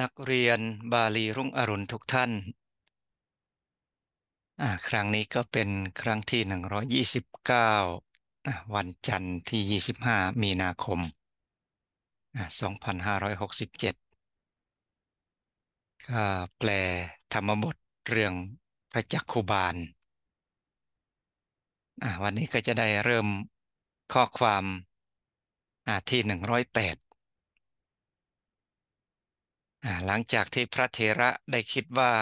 นักเรียนบาลีรุ่งอรุณทุกท่าน ครั้งนี้ก็เป็นครั้งที่ 129วันจันทร์ที่ 25 มีนาคม 2567ก็แปลธรรมบทเรื่องพระจักคุบาลวันนี้ก็จะได้เริ่มข้อความที่ 108หลังจากที่พระเทระได้คิดว่า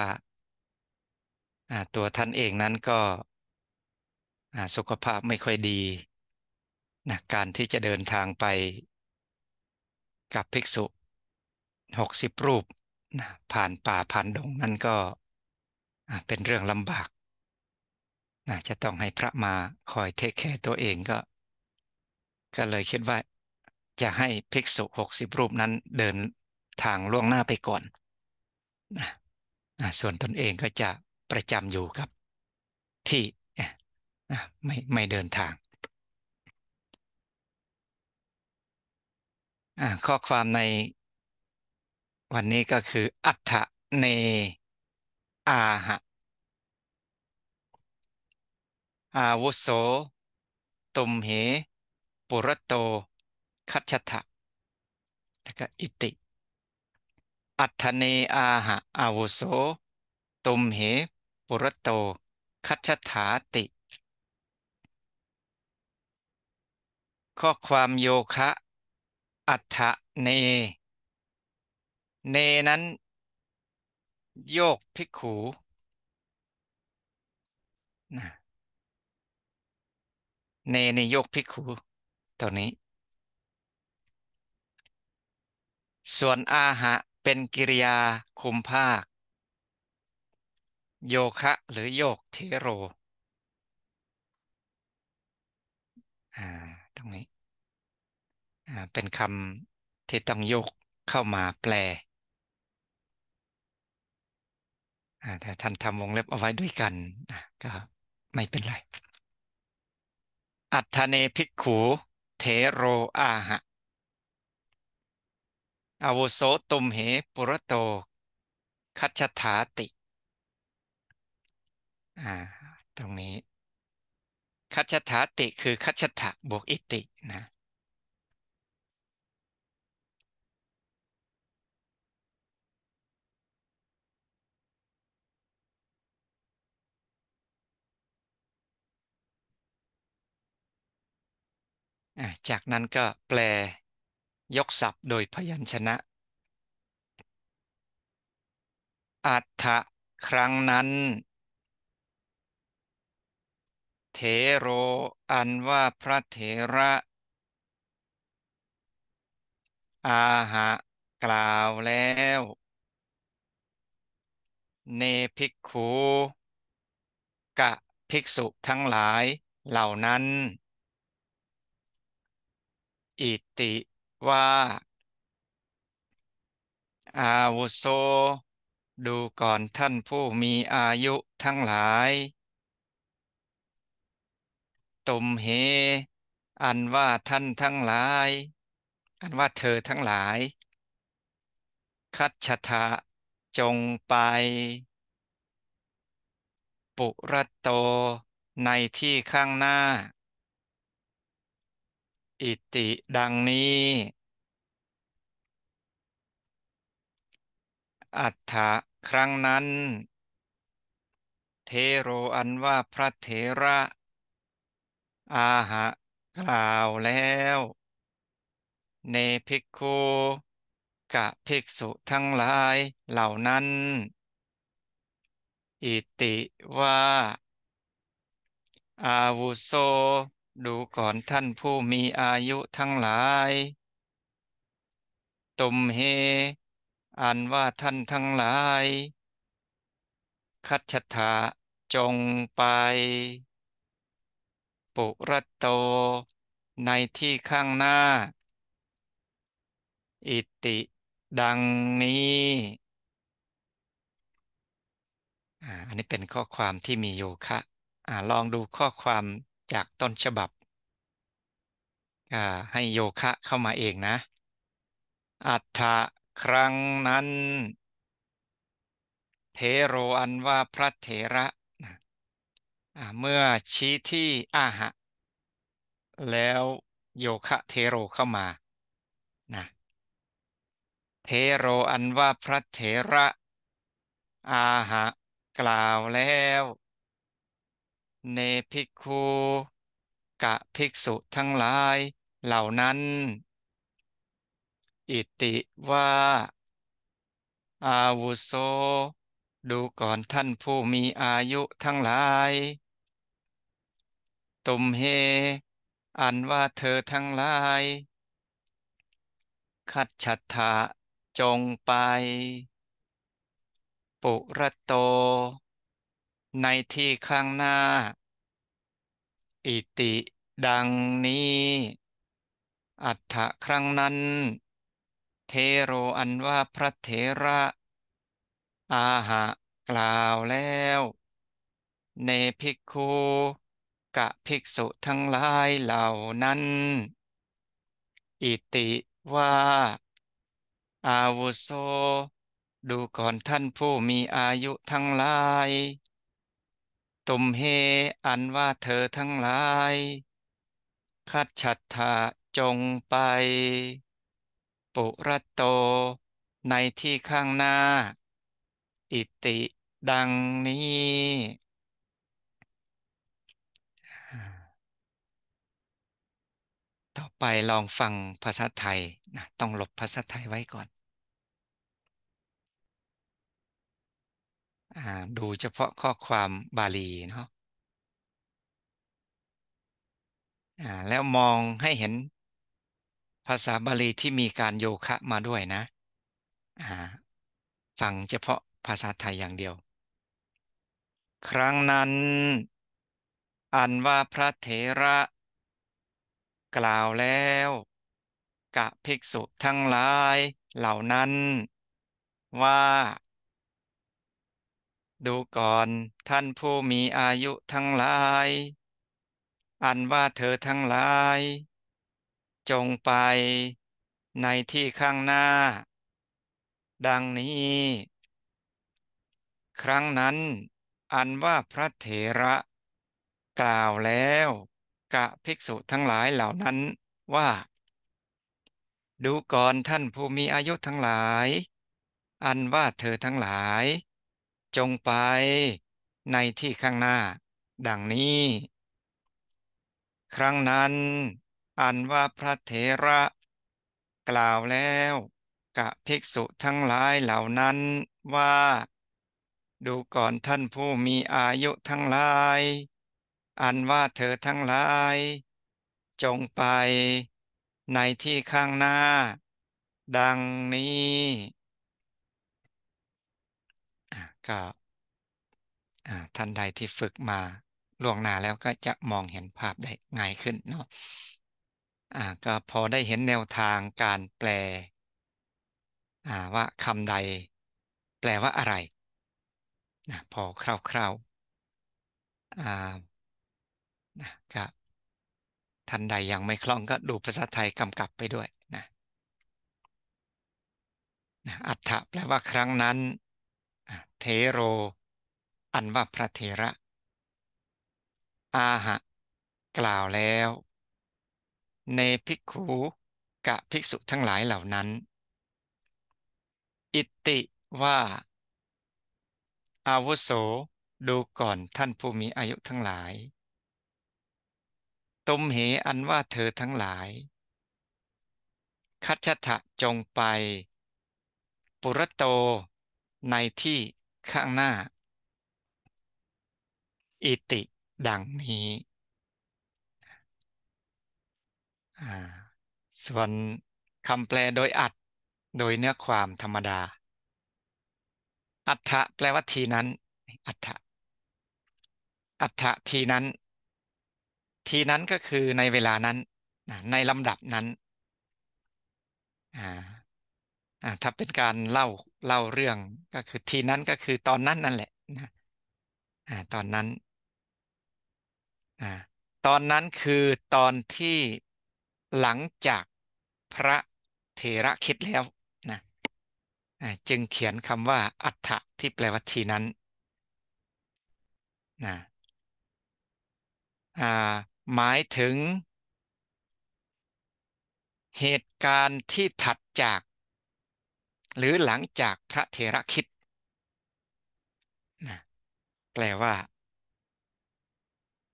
ตัวท่านเองนั้นก็สุขภาพไม่ค่อยดีนะการที่จะเดินทางไป กับภิกษุ 60 รูปนะผ่านป่าผ่านดงนั้นก็เป็นเรื่องลำบากนะจะต้องให้พระมาคอยเทคแคร์ตัวเองก็ ก็เลยคิดว่าจะให้ภิกษุ 60 รูปนั้นเดินทางล่วงหน้าไปก่อนนะส่วนตนเองก็จะประจำอยู่กับ ที่ไม่ไม่เดินทาง ข้อความในวันนี้ก็คืออัฏฐเนอาหะ อาวุโส ตุมเห ปุรโต คัจฉะแล้วก็อิติอัตเนอาหะอาวุโสตุมเหปุรโตคัจฉาติ ข้อความโยคะอัตเนเนนั้น โยกพิกขูนะเนในโยกพิกขูตัวนี้ ส่วนอาหะเป็นกิริยาคุมภาค โยคะหรือโยกเทโรอ่าตรงนี้อ่าเป็นคำที่ต้องยกเข้ามาแปลอ่าถ้าท่านทำวงเล็บเอาไว้ด้วยกันก็ไม่เป็นไร อัฏฐเนพิกขูเทโรอาหะอาวโสตุมเหปุรโตคัจฉถาติ อ่า ตรงนี้ คัจฉถาติคือคัจฉถะบวกอิตินะจากนั้นก็แปลยกศัพท์โดยพยัญชนะ อัฏฐะครั้งนั้นเทโร อันว่าพระเถระ อาหะกล่าวแล้วเนภิกขูกะภิกษุทั้งหลายเหล่านั้น อิติว่า อาวุโสดูก่อนท่านผู้มีอายุทั้งหลาย ตุมเห อันว่าท่านทั้งหลาย อันว่าเธอทั้งหลาย คัจฉะจงไปปุรัตโตในที่ข้างหน้าอิติดังนี้ อัฏฐะครั้งนั้น เทโรอันว่าพระเถระ อาหะกล่าวแล้ว เนภิกขุกะภิกษุทั้งหลายเหล่านั้น อิติว่า อาวุโสดูก่อนท่านผู้มีอายุทั้งหลาย ตุมเฮอ่านว่าท่านทั้งหลายคัจฉถาจงไป ปุรัตโตในที่ข้างหน้า อิติดังนี้ อันนี้เป็นข้อความที่มีโยคะลองดูข้อความจากต้นฉบับ ให้โยคะเข้ามาเองนะ อัฏฐะครั้งนั้น เทโรอันว่าพระเถระ เมื่อชี้ที่อาหะ แล้วโยคะเทโรเข้ามานะเทโรอันว่าพระเถระ อาหะกล่าวแล้วเนภิกขุกะภิกษุทั้งหลายเหล่านั้น อิติว่า อาวุโสดูก่อนท่านผู้มีอายุทั้งหลาย ตุมเฮ อันว่าเธอทั้งหลายคัดฉัตถะจงไป ปุรโตในที่ข้างหน้า อิติดังนี้ อัฏฐะครั้งนั้น เทโรอันว่าพระเถระ อาหะกล่าวแล้วเนภิกขุกะภิกษุทั้งหลายเหล่านั้น อิติว่า อาวุโสดูก่อนท่านผู้มีอายุทั้งหลายตุมเฮอันว่าเธอทั้งหลายคัดฉัตถะจงไป ปุระโตในที่ข้างหน้า อิติดังนี้ ต่อไปลองฟังภาษาไทยนะต้องหลบภาษาไทยไว้ก่อนดูเฉพาะข้อความบาลีเนาะแล้วมองให้เห็นภาษาบาลีที่มีการโยคะมาด้วยนะ ฟังเฉพาะภาษาไทยอย่างเดียว ครั้งนั้น อันว่าพระเถระ กล่าวแล้วกะภิกษุทั้งหลาย เหล่านั้นว่าดูก่อนท่านผู้มีอายุทั้งหลาย อันว่าเธอทั้งหลาย จงไปในที่ข้างหน้า ดังนี้ ครั้งนั้น อันว่าพระเถระ กล่าวแล้วกะภิกษุทั้งหลายเหล่านั้นว่า ดูก่อนท่านผู้มีอายุทั้งหลาย อันว่าเธอทั้งหลายจงไปในที่ข้างหน้าดังนี้ ครั้งนั้น อันว่าพระเถระกล่าวแล้วกะภิกษุทั้งหลายเหล่านั้นว่า ดูก่อนท่านผู้มีอายุทั้งหลาย อันว่าเธอทั้งหลาย จงไปในที่ข้างหน้าดังนี้็ท่านใดที่ฝึกมาล่วงหน้าแล้วก็จะมองเห็นภาพได้ง่ายขึ้นเนาะก็พอได้เห็นแนวทางการแปล ว่าคำใดแปลว่าอะไรนะพอคร่าวๆนะก็ท่านใดยังไม่คล่องก็ดูภาษาไทยกำกับไปด้วยนะนะอัฏฐะแปลว่าครั้งนั้นเทโร อันว่าพระเทระ อาหะ กล่าวแล้ว ในภิกขุกะภิกษุทั้งหลายเหล่านั้น อิติว่า อาวุโสดูก่อนท่านผู้มีอายุทั้งหลายตุมเหอันว่าเธอทั้งหลายคัจฉะจงไป ปุรโตในที่ข้างหน้าอิติ ดังนี้ ส่วนคำแปลโดยอัดโดยเนื้อความธรรมดา อัฏฐะแปลว่า ทีนั้น อัฏฐะอัฏฐะทีนั้น ทีนั้นก็คือในเวลานั้น ในลำดับนั้นอ่าถ้าเป็นการเล่าเล่าเรื่องก็คือทีนั้นก็คือตอนนั้นนั่นแหละนะอ่าตอนนั้นอ่าตอนนั้นคือตอนที่หลังจากพระเถระคิดแล้วนะจึงเขียนคำว่า อัฏฐะที่แปลว่าทีนั้นนะอ่าหมายถึงเหตุการณ์ที่ถัดจากหรือหลังจากพระเทระคิดนะแปลว่า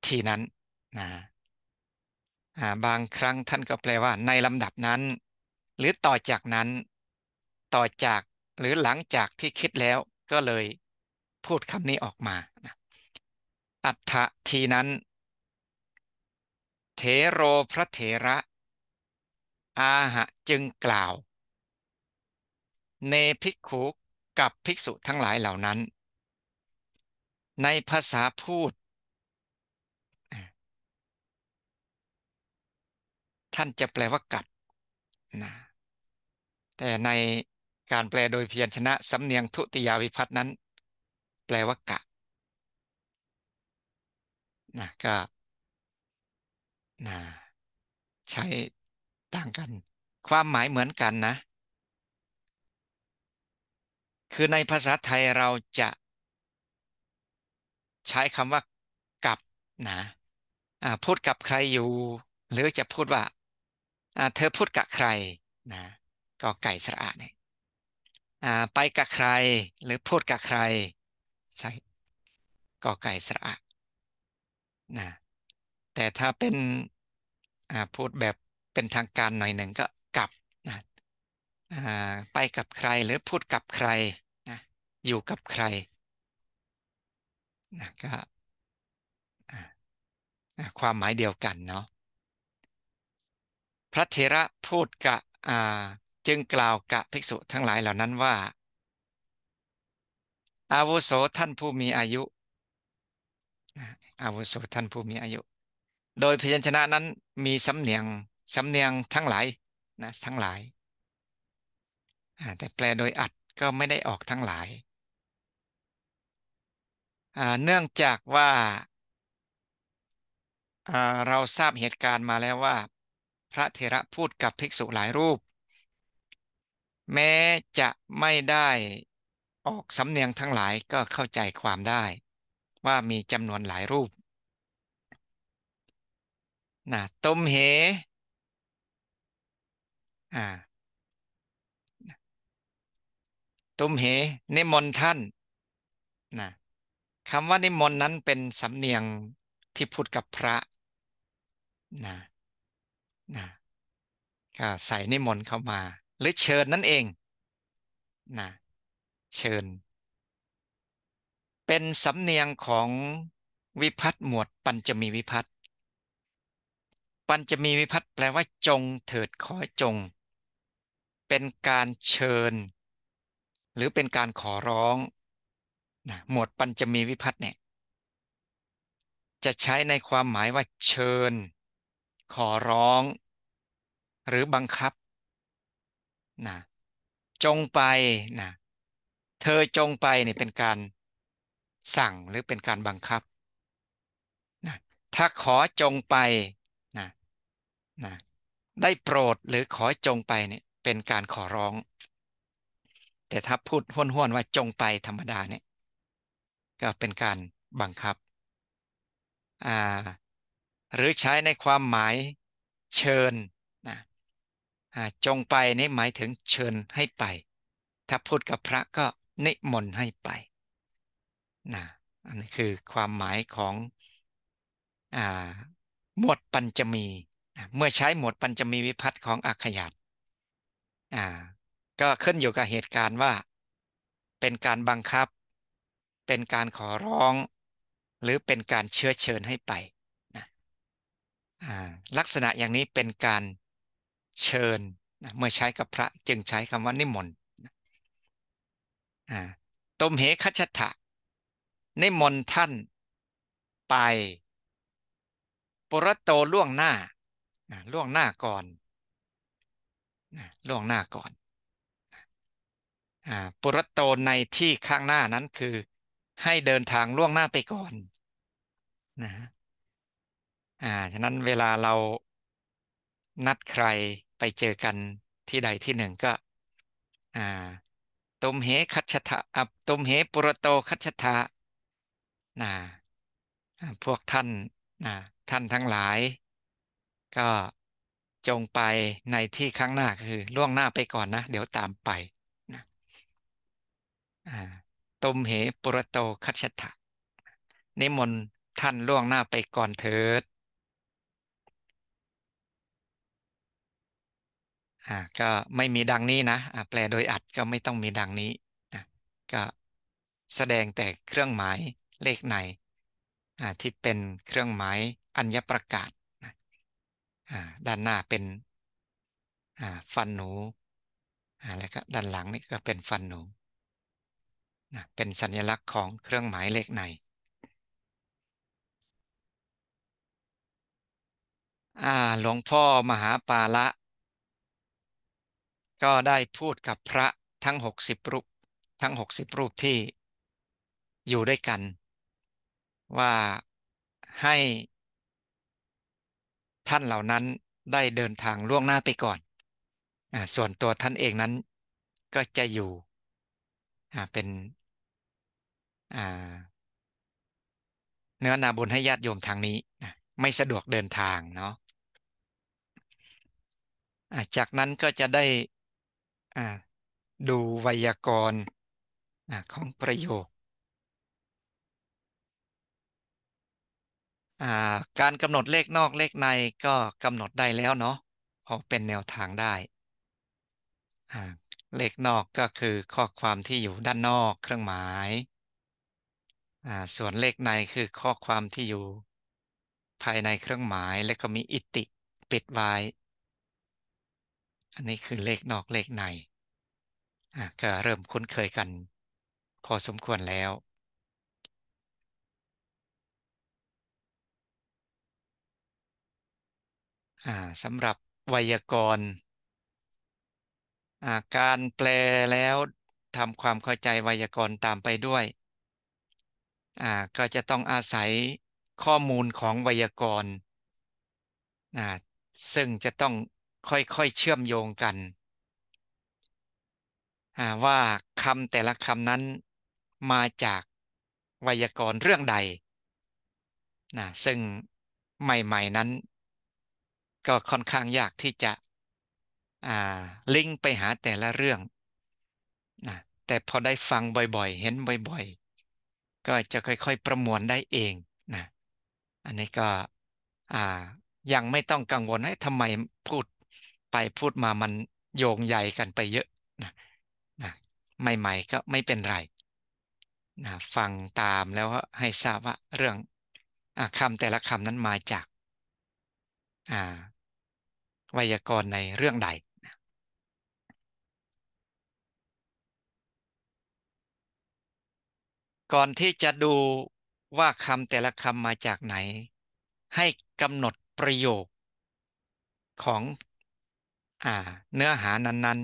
ทีนั้นนะบางครั้งท่านก็แปลว่าในลำดับนั้น หรือต่อจากนั้น ต่อจากหรือหลังจากที่คิดแล้วก็เลย พูดคำนี้ออกมานะอัฏฐทีนั้น เทโรพระเถระ อาหะจึงกล่าวเนภิกขุกับภิกษุทั้งหลายเหล่านั้น ในภาษาพูด ท่านจะแปลว่ากับนะแต่ในการแปลโดยเพียรชนะสำเนียงทุติยาวิพัฒน์นั้นแปลว่ากะนะก็นะใช้ต่างกัน ความหมายเหมือนกันนะคือในภาษาไทยเราจะใช้คำว่ากับนะพูดกับใครอยู่ หรือจะพูดว่าเธอพูดกับใครนะก็ไก่สะอาดเนี่ยไปกับใครหรือพูดกับใครใช่ก็ไก่สะอาดนะแต่ถ้าเป็นพูดแบบเป็นทางการหน่อยหนึ่งก็กับไปกับใครหรือพูดกับใครนะอยู่กับใครนะก็ความหมายเดียวกันเนาะพระเทระพูดกะจึงกล่าวกะภิกษุทั้งหลายเหล่านั้นว่า อาวุโสท่านผู้มีอายุอาวุโสท่านผู้มีอายุ โดยพยัญชนะนั้นมีสำเนียงสำเนียงทั้งหลายนะทั้งหลายแต่แปลโดยอัดก็ไม่ได้ออกทั้งหลาย เนื่องจากว่าเราทราบเหตุการณ์มาแล้วว่า พระเถระพูดกับภิกษุหลายรูป แม้จะไม่ได้ออกสำเนียงทั้งหลายก็เข้าใจความได้ ว่ามีจำนวนหลายรูปนะตมเห อ่าตุมเหนิมนท่าน นะคำว่า นิมนต์นั้นเป็นสำเนียงที่พูดกับพระ นะ นะ ก็ใส่นิมนต์เข้ามา หรือเชิญนั่นเอง นะ เชิญ เป็นสำเนียงของวิพัตหมวดปัญจมีวิพัตปัญจมีวิพัตแปลว่าจงเถิดขอจง เป็นการเชิญหรือเป็นการขอร้องนะหมวดปัญจมีวิพัฒน์เนี่ย จะใช้ในความหมายว่าเชิญ ขอร้อง หรือบังคับนะจงไปนะเธอจงไปเนี่ยเป็นการสั่งหรือเป็นการบังคับนะถ้าขอจงไปนะนะได้โปรดหรือขอจงไปเนี่ยเป็นการขอร้องแต่ถ้าพูดห้วนๆว่าจงไปธรรมดาเนี่ยก็เป็นการบังคับอ่าหรือใช้ในความหมายเชิญนะจงไปนี่หมายถึงเชิญให้ไป ถ้าพูดกับพระก็นิมนต์ให้ไปนะอันนี้คือความหมายของอหมวดปัญจมี เมื่อใช้หมวดปัญจมีวิพัตของอักขยัตก็ขึ้นอยู่กับเหตุการณ์ว่าเป็นการบังคับ เป็นการขอร้อง หรือเป็นการเชื้อเชิญให้ไปนะลักษณะอย่างนี้เป็นการเชิญนะเมื่อใช้กับพระจึงใช้คำว่านิมนต์ตมเหคัจฉะนิมนต์ท่านไปปรโตล่วงหน้าล่วงหน้าก่อนล่วงหน้าก่อนปุรโตในที่ข้างหน้านั้นคือ ให้เดินทางล่วงหน้าไปก่อนนะอ่าฉะนั้นเวลาเรานัดใครไปเจอกันที่ใดที่หนึ่งก็ อ่าตุมเหคัจฉะอับตุมเหปุรโตคัจฉะนะพวกท่านนะท่านทั้งหลาย ก็จงไปในที่ข้างหน้า คือล่วงหน้าไปก่อนนะ เดี๋ยวตามไปตมเหปุระโต คัจฉะนิมนต์ท่านล่วงหน้าไปก่อนเถิดก็ไม่มีดังนี้นะแปลโดยอัดก็ไม่ต้องมีดังนี้ ก็แสดงแต่เครื่องหมายเลขในที่เป็นเครื่องหมายอัญญประกาศ ด้านหน้าเป็นฟันหนู แล้วก็ด้านหลังนี่ก็เป็นฟันหนูเป็นสัญลักษณ์ของเครื่องหมายเลขในหลวงพ่อมหาปาละ ก็ได้พูดกับพระทั้งหกสิบรูปทั้งหกสิบรูปที่อยู่ด้วยกัน ว่าให้ท่านเหล่านั้นได้เดินทางล่วงหน้าไปก่อนอส่วนตัวท่านเองนั้นก็จะอยู่เป็นเนื้อนาบุญให้ญาติโยมทางนี้นะไม่สะดวกเดินทางเนาะจากนั้นก็จะได้ดูไวยากรณ์ของประโยค การกำหนดเลขนอกเลขในก็กำหนดได้แล้วเนาะพอเป็นแนวทางได้ เลขนอกก็คือข้อความที่อยู่ด้านนอกเครื่องหมายส่วนเลขในคือข้อความที่อยู่ภายในเครื่องหมายและก็มีอิติปิดไว้ อันนี้คือเลขนอกเลขในก็เริ่มคุ้นเคยกัน พอสมควรแล้วสำหรับไวยากรณ์การแปลแล้วทำความเข้าใจไวยากรณ์ตามไปด้วยก็จะต้องอาศัยข้อมูลของไวยากรณ์ ซึ่งจะต้องค่อยๆเชื่อมโยงกัน ว่าคำแต่ละคำนั้นมาจากไวยากรณ์เรื่องใด ซึ่งใหม่ๆนั้น ก็ค่อนข้างยากที่จะลิงก์ไปหาแต่ละเรื่อง แต่พอได้ฟังบ่อยๆ เห็นบ่อยๆก็จะค่อยๆประมวลได้เองนะ อันนี้ก็ยังไม่ต้องกังวลให้ทำไมพูดไปพูดมามันโยงใหญ่กันไปเยอะนะนะ ใหม่ๆก็ไม่เป็นไรนะฟังตามแล้วให้ทราบว่าเรื่องอคำแต่ละคำนั้นมาจากไวยากรณ์ในเรื่องใดก่อนที่จะดูว่าคำแต่ละคำมาจากไหน ให้กำหนดประโยคของอเนื้อหานั้น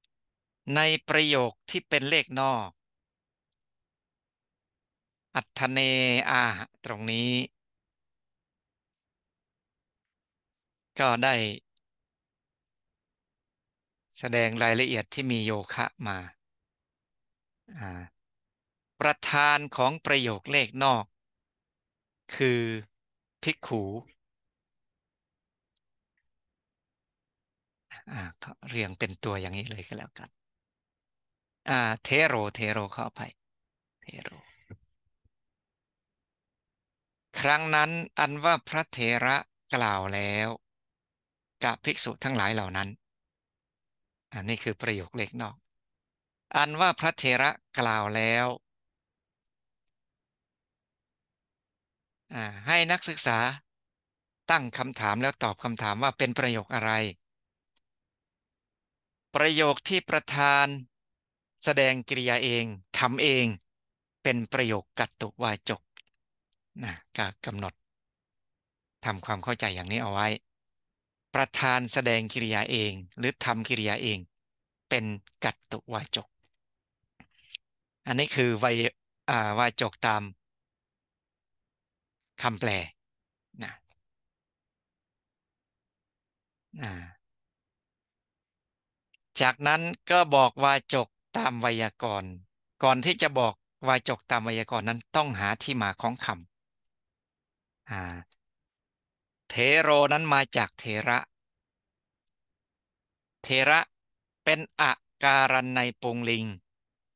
ๆ ในประโยคที่เป็นเลขนอก อัธเนอาตรงนี้ ก็ได้แสดงรายละเอียดที่มีโยคะมาาประธานของประโยคเลขนอก คือพิกขูเรียงเป็นตัวอย่างนี้เลยก็แล้วกันเทโรเทโรเข้าไปเทโรครั้งนั้นอันว่าพระเทระกล่าวแล้ว กับภิกษุทั้งหลายเหล่านั้น อันนี้คือประโยคเล็กนอก อันว่าพระเทระกล่าวแล้วให้นักศึกษาตั้งคำถามแล้วตอบคำถามว่าเป็นประโยคอะไร ประโยคที่ประธานแสดงกิริยาเองทำเอง เป็นประโยคกัตตุวาจกนะก็กำหนดทำความเข้าใจอย่างนี้เอาไว้ ประธานแสดงกิริยาเอง หรือทำกิริยาเอง เป็นกัตตุวาจกอันนี้คือวาวาจกตามคำแปลนะนะ จากนั้นก็บอกวาจกตามไวยากรณ์ ก่อนที่จะบอกวาจกตามไวยากรณ์นั้นต้องหาที่มาของคำเทโรนั้นมาจากเทระ เทระเป็นอาการันในปุงลิง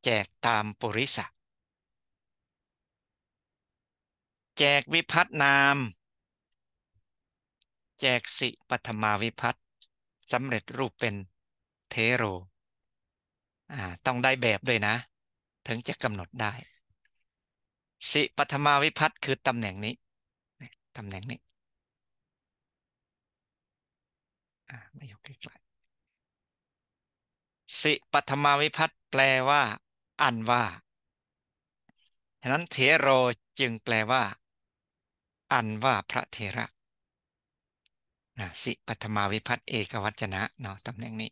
แจกตามปุริสะแจกวิพัฒนาม แจกสิปัทมาวิพัฒสำเร็จรูปเป็นเทโร ต้องได้แบบด้วยนะ ถึงจะกำหนดได้ สิปัทมาวิพัฒคือตำแหน่งนี้ตำแหน่งนี้ไม่ยกใกล้ๆสิปัทมาวิพัฒแปลว่า อันว่าฉะนั้นเทโรจึงแปลว่าอันว่าพระเทระนะสิปัทมาวิพัฒเอกวัจนะเนาะตำแหน่งนี้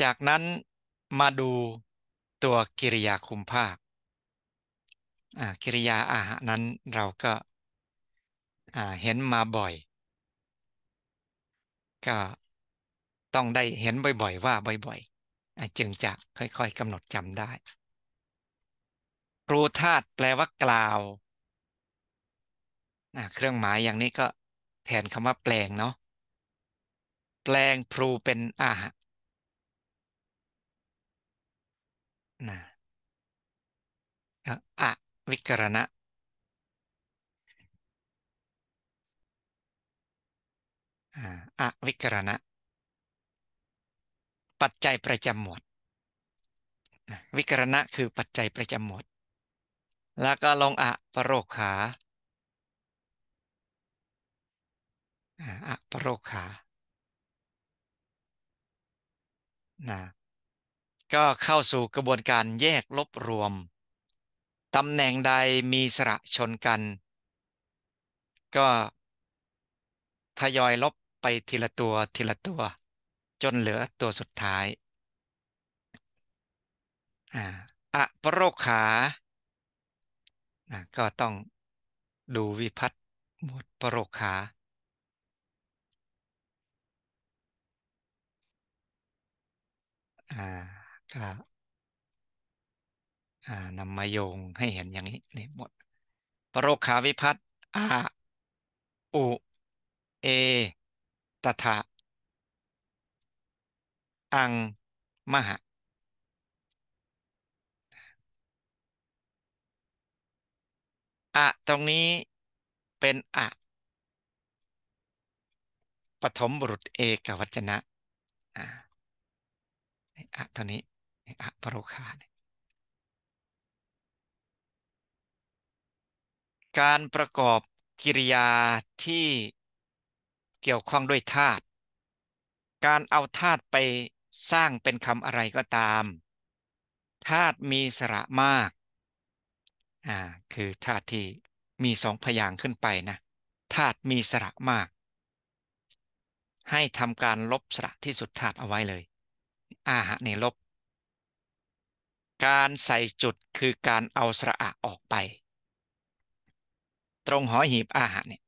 จากนั้นมาดูตัวกิริยาคุมภาคกิริยาอาหานั้นเราก็เห็นมาบ่อย ก็ต้องได้เห็นบ่อยๆ ว่าบ่อยๆจึงจะค่อยๆกำหนดจำได้ครูธาตุแปลว่ากล่าวนะเครื่องหมายอย่างนี้ก็แทนคำว่าแปลงเนาะ แปลงพลูเป็นอาหะนะอะวิกรณะอะวิกรณะ ปัจจัยประจำหมด วิกรณะคือปัจจัยประจำหมดแล้วก็ลงอะประโรคขาอะประโรคขานะก็เข้าสู่กระบวนการแยกลบรวม ตำแหน่งใดมีสระชนกัน ก็ ทยอยลบไปทีละตัวทีละตัว จนเหลือตัวสุดท้ายอะประโรคขานะก็ต้องดูวิพัตหมดปรกขาาก็นำมาโยงให้เห็นอย่างนี้นี่หมดปรกขาวิพัตอาอุเอ ตถะอัง มหาอะตรงนี้เป็นอะปฐมบุรุษเอกวัจนะอะอะตรงนี้อะปรุคาการประกอบกิริยาที่เกี่ยวข้องด้วยธาตุ การเอาธาตุไปสร้างเป็นคำอะไรก็ตาม ธาตุมีสระมากอ่า คือธาตุที่มีสองพยางขึ้นไปนะ ธาตุมีสระมาก ให้ทำการลบสระที่สุดธาตุเอาไว้เลยอาหะในลบ การใส่จุดคือการเอาสระอออกไป ตรงหอหีบอาหะเนี่ย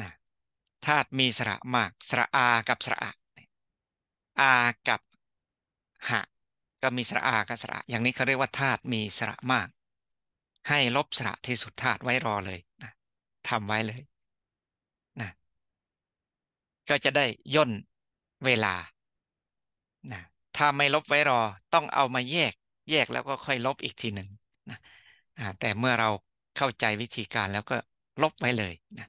นะ ธาตุมีสระมากสระอากับสระอะอา กับหะก็มีสระอากับสระ อย่างนี้เขาเรียกว่าธาตุมีสระมากให้ลบสระที่สุดธาตุไว้รอเลยนะทำไว้เลยนะก็จะได้ย่นเวลานะถ้าไม่ลบไว้รอ ต้องเอามาแยก แยกแล้วก็ค่อยลบอีกทีหนึ่งนะแต่เมื่อเราเข้าใจวิธีการแล้วก็ลบไว้เลยนะ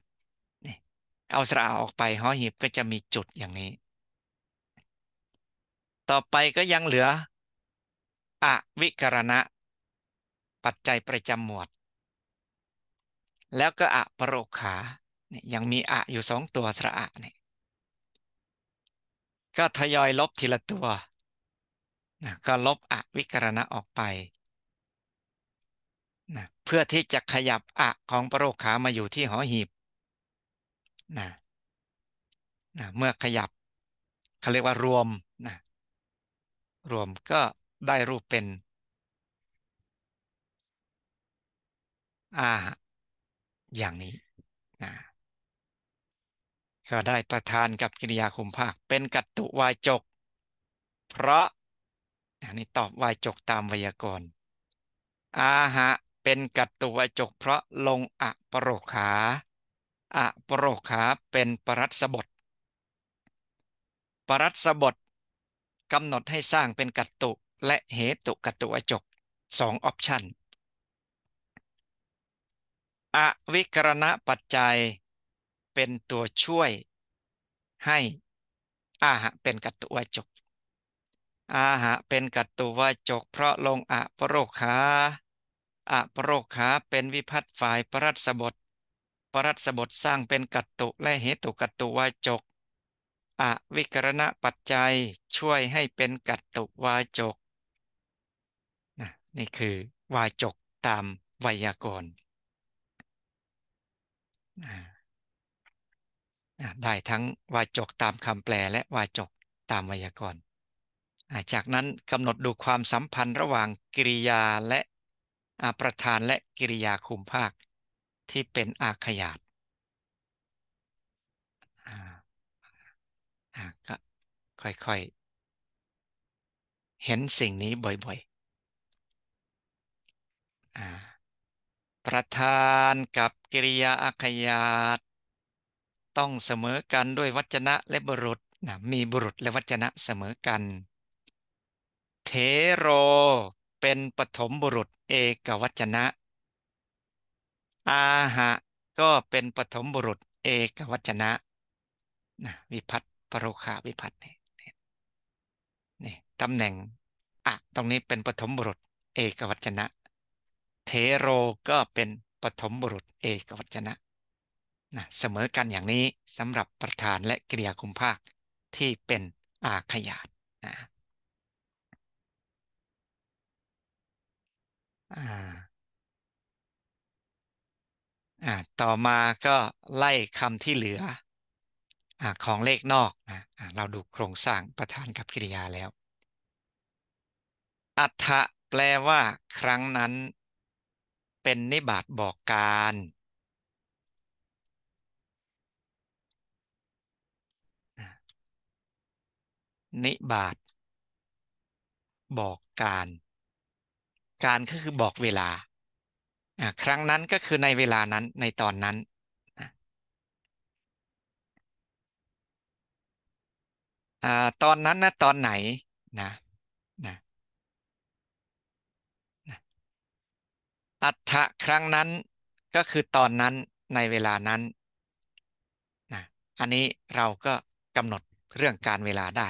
เอาสระออกไปหอหีบก็จะมีจุดอย่างนี้ ต่อไปก็ยังเหลืออวิกรณะปัจจัยประจำหมวด แล้วก็อะปรโรขาเนี่ยยังมีอะอยู่สองตัวสระอะเนี่ยก็ทยอยลบทีละตัวนะก็ลบอะวิกรณะออกไปนะเพื่อที่จะขยับอะของปรโรขามาอยู่ที่หอหีบนะนะเมื่อขยับเขาเรียกว่ารวมนะรวมก็ได้รูปเป็นอ่าอย่างนี้นะ ก็ได้ประธานกับกิริยาคุมภาคเป็นกัตตุวายจก เพราะอันนี้ตอบวายจกตามไวยากรณ์อาหะเป็นกัตตุวายจก เพราะลงอะปโรขาอะปโรขาเป็นปรัสบท ปรัสบทกำหนดให้สร้างเป็นกัตตุและเหตุ กัตตุวายจกสองออปชันอวิกรณปัจจัยเป็นตัวช่วยให้ อาหะเป็นกัตตุวจก อาหะเป็นกัตตุวจก เพราะลงอะปรโรคาอะปรโรคาเป็นวิพัตฝ่ายปรัสบท ปรัสบทสร้างเป็นกัตตุและเหตุกัตตุวาจกอวิกรณปัจจัยช่วยให้เป็นกัตตุวาจก นี่คือ วาจกตามไวยากรณ์ได้ทั้งวาจกตามคำแปลและวาจกตามไวยากรณ์จากนั้นกำหนดดูความสัมพันธ์ระหว่างกิริยาและประธานและกิริยาคุมภาค ที่เป็นอาขยาดก็ค่อยๆ เห็นสิ่งนี้บ่อยๆประธานกับกิริยาอัคยาตต้องเสมอกันด้วยวัจนะและบุรุษนะมีบุรุษและวัจนะเสมอกันเทโรเป็นปฐมบุรุษเอกวัจนะอาหะก็เป็นปฐมบุรุษเอกวัจนะนะวิพัตปรุขาวิพัตเนี่ยนี่ตำแหน่งอะตรงนี้เป็นปฐมบุรุษเอกวัจนะเทโรก็เป็นปฐมบุรุษเอกวัจนะนะ เสมอกันอย่างนี้สำหรับประธานและกริยาคุมภาคที่เป็นอาขยาดนะต่อมาก็ไล่คำที่เหลืออของเลขนอกนะเราดูโครงสร้างประธานกับกิริยาแล้ว อัฐะแปลว่าครั้งนั้นเป็นนิบาตบอกการนิบาตบอกการ การก็คือบอกเวลา ครั้งนั้นก็คือในเวลานั้นในตอนนั้น ตอนนั้นนะตอนไหนนะอัฏฐะครั้งนั้นก็คือตอนนั้นในเวลานั้นนะอันนี้เราก็กำหนดเรื่องการเวลาได้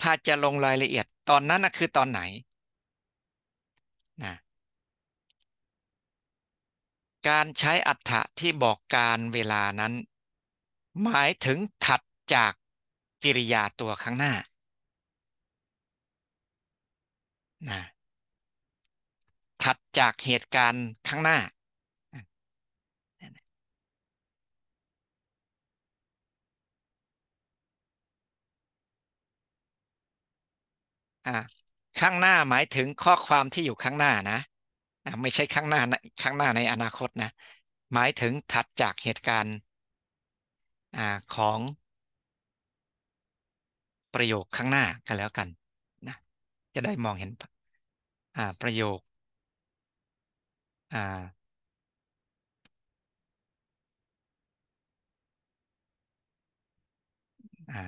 ถ้าจะลงรายละเอียดตอนนั้นคือตอนไหนนะการใช้อัฏฐะที่บอกการเวลานั้น หมายถึง ถัดจาก กิริยาตัวข้างหน้านะัดจากเหตุการณ์ข้างหน้า อ่า ข้างหน้าหมายถึงข้อความที่อยู่ข้างหน้านะอ่าไม่ใช่ข้างหน้า ข้างหน้าในอนาคตนะ หมายถึงถัดจากเหตุการณ์ อ่า ของประโยคข้างหน้ากันแล้วกัน นะ จะได้มองเห็นประโยคอ่าอ่า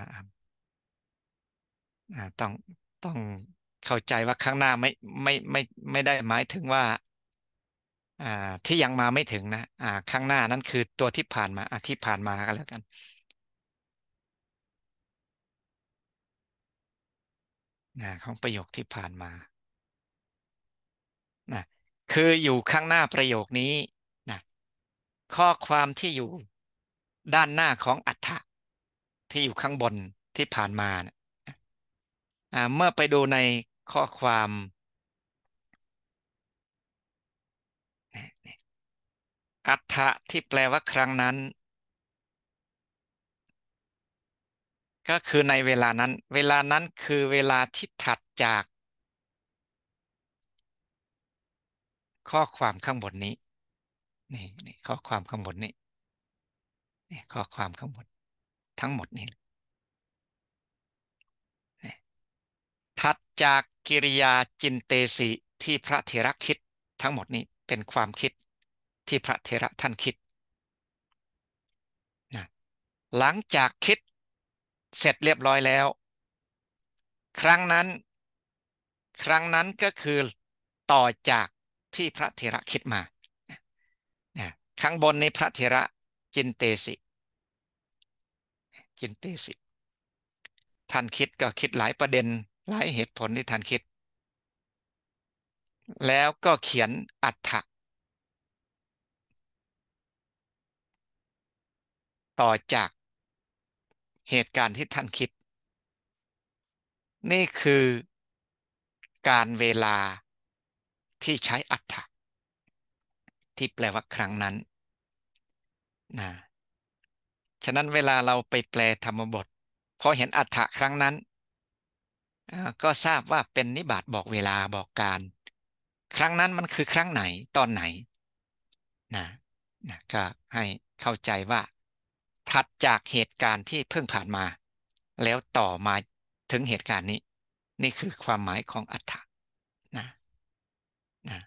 อ่า ต้องต้องเข้าใจว่าข้างหน้าไม่ไม่ไม่ไม่ได้หมายถึงว่า อ่าที่ยังมาไม่ถึงนะอ่า ข้างหน้านั่นคือตัวที่ผ่านมาอ่าที่ผ่านมาก็แล้วกันอ่าของประโยคที่ผ่านมาคืออยู่ข้างหน้าประโยคนี้นะข้อความที่อยู่ ด้านหน้าของอัฏฐะที่อยู่ข้างบนที่ผ่านมานะเมื่อไปดูในข้อความอัฏฐะที่แปลว่าครั้งนั้น ก็คือในเวลานั้น เวลานั้นคือเวลาที่ถัดจากข้อความข้างบนนี้นี่นี่ข้อความข้างบนนี้นี่ข้อความข้างบน ทั้งหมดนี้ถัดจากกิริยาจินเตสิที่พระเถระคิดทั้งหมดนี้เป็นความคิดที่พระเถระท่านคิด นะ หลังจากคิดเสร็จเรียบร้อยแล้ว ครั้งนั้น ครั้งนั้นก็คือต่อจากที่พระเถระคิดมา ข้างบนในพระเถระ จินเตสิ จินเตสิ ท่านคิดก็คิดหลายประเด็น หลายเหตุผลที่ท่านคิด แล้วก็เขียนอัฏฐะต่อจากเหตุการณ์ที่ท่านคิด นี่คือการเวลาที่ใช้อัฏฐะที่แปลว่าครั้งนั้นนะฉะนั้นเวลาเราไปแปลธรรมบทพอเห็นอัฏฐะครั้งนั้น ก็ทราบว่าเป็นนิบาตบอกเวลาบอกการ ครั้งนั้นมันคือครั้งไหน ตอนไหนนะนะก็ให้เข้าใจว่าถัดจากเหตุการณ์ที่เพิ่งผ่านมา แล้วต่อมาถึงเหตุการณ์นี้ นี่คือความหมายของอัฏฐะนะ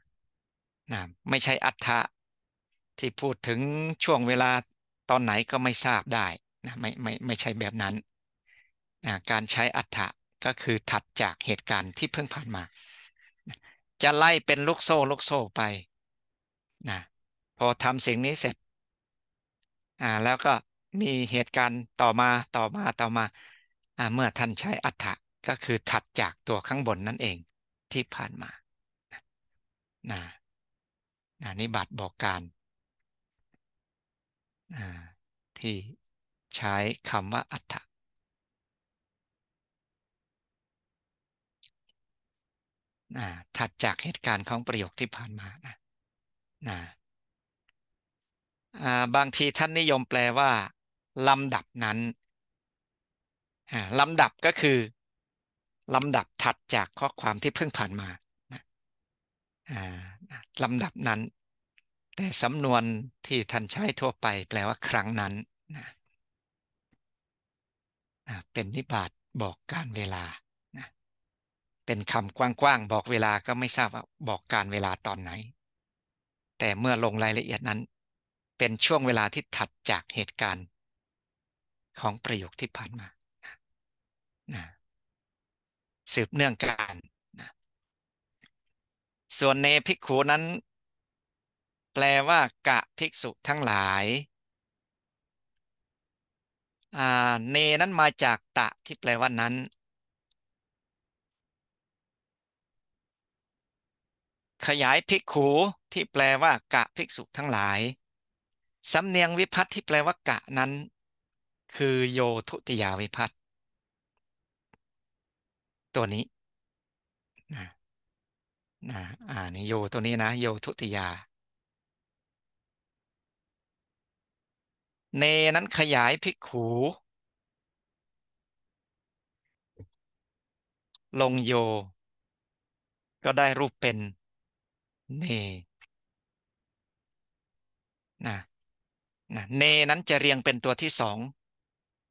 นะไม่ใช่อัฏฐะที่พูดถึงช่วงเวลาตอนไหนก็ไม่ทราบได้นะ ไม่ไม่ไม่ใช่แบบนั้นนะการใช้อัฏฐะก็คือถัดจากเหตุการณ์ที่เพิ่งผ่านมา จะไล่เป็นลูกโซ่ลูกโซ่ไปนะพอทำสิ่งนี้เสร็จอ่า แล้วก็มีเหตุการณ์ต่อมาต่อมาต่อมาอ่า เมื่อท่านใช้อัฏฐะก็คือถัดจากตัวข้างบนนั่นเองที่ผ่านมานะนะนี่บัตรบอกการนะที่ใช้คำว่าอัตถะนะถัดจากเหตุการณ์ของประโยคที่ผ่านมานะนะบางทีท่านนิยมแปลว่าลำดับนั้นลำดับก็คือลำดับถัดจากข้อความที่เพิ่งผ่านมาลำดับนั้น แต่สำนวนที่ท่านใช้ทั่วไปแปลว่าครั้งนั้นนะเป็นนิบาตบอกการเวลานะเป็นคำกว้างๆ บอกเวลาก็ไม่ทราบว่าบอกการเวลาตอนไหน แต่เมื่อลงรายละเอียดนั้น เป็นช่วงเวลาที่ถัดจากเหตุการณ์ ของประโยคที่ผ่านมานะสืบเนื่องกันส่วนเนภิกขูนั้น แปลว่า กะภิกษุทั้งหลายาเนนั้นมาจากตะที่แปลว่านั้น ขยายภิกขูที่แปลว่า กะภิกษุทั้งหลายสำเนียงวิพัตที่แปลว่า กะนั้น คือโยทุติยาวิพัตตัวนี้ นะนะอ่า นี่โย ตัวนี้นะโยทุติยา เนนั้นขยายพิกขู ลงโย ก็ได้รูปเป็น เนนะนะเนนั้นจะเรียงเป็นตัวที่สอง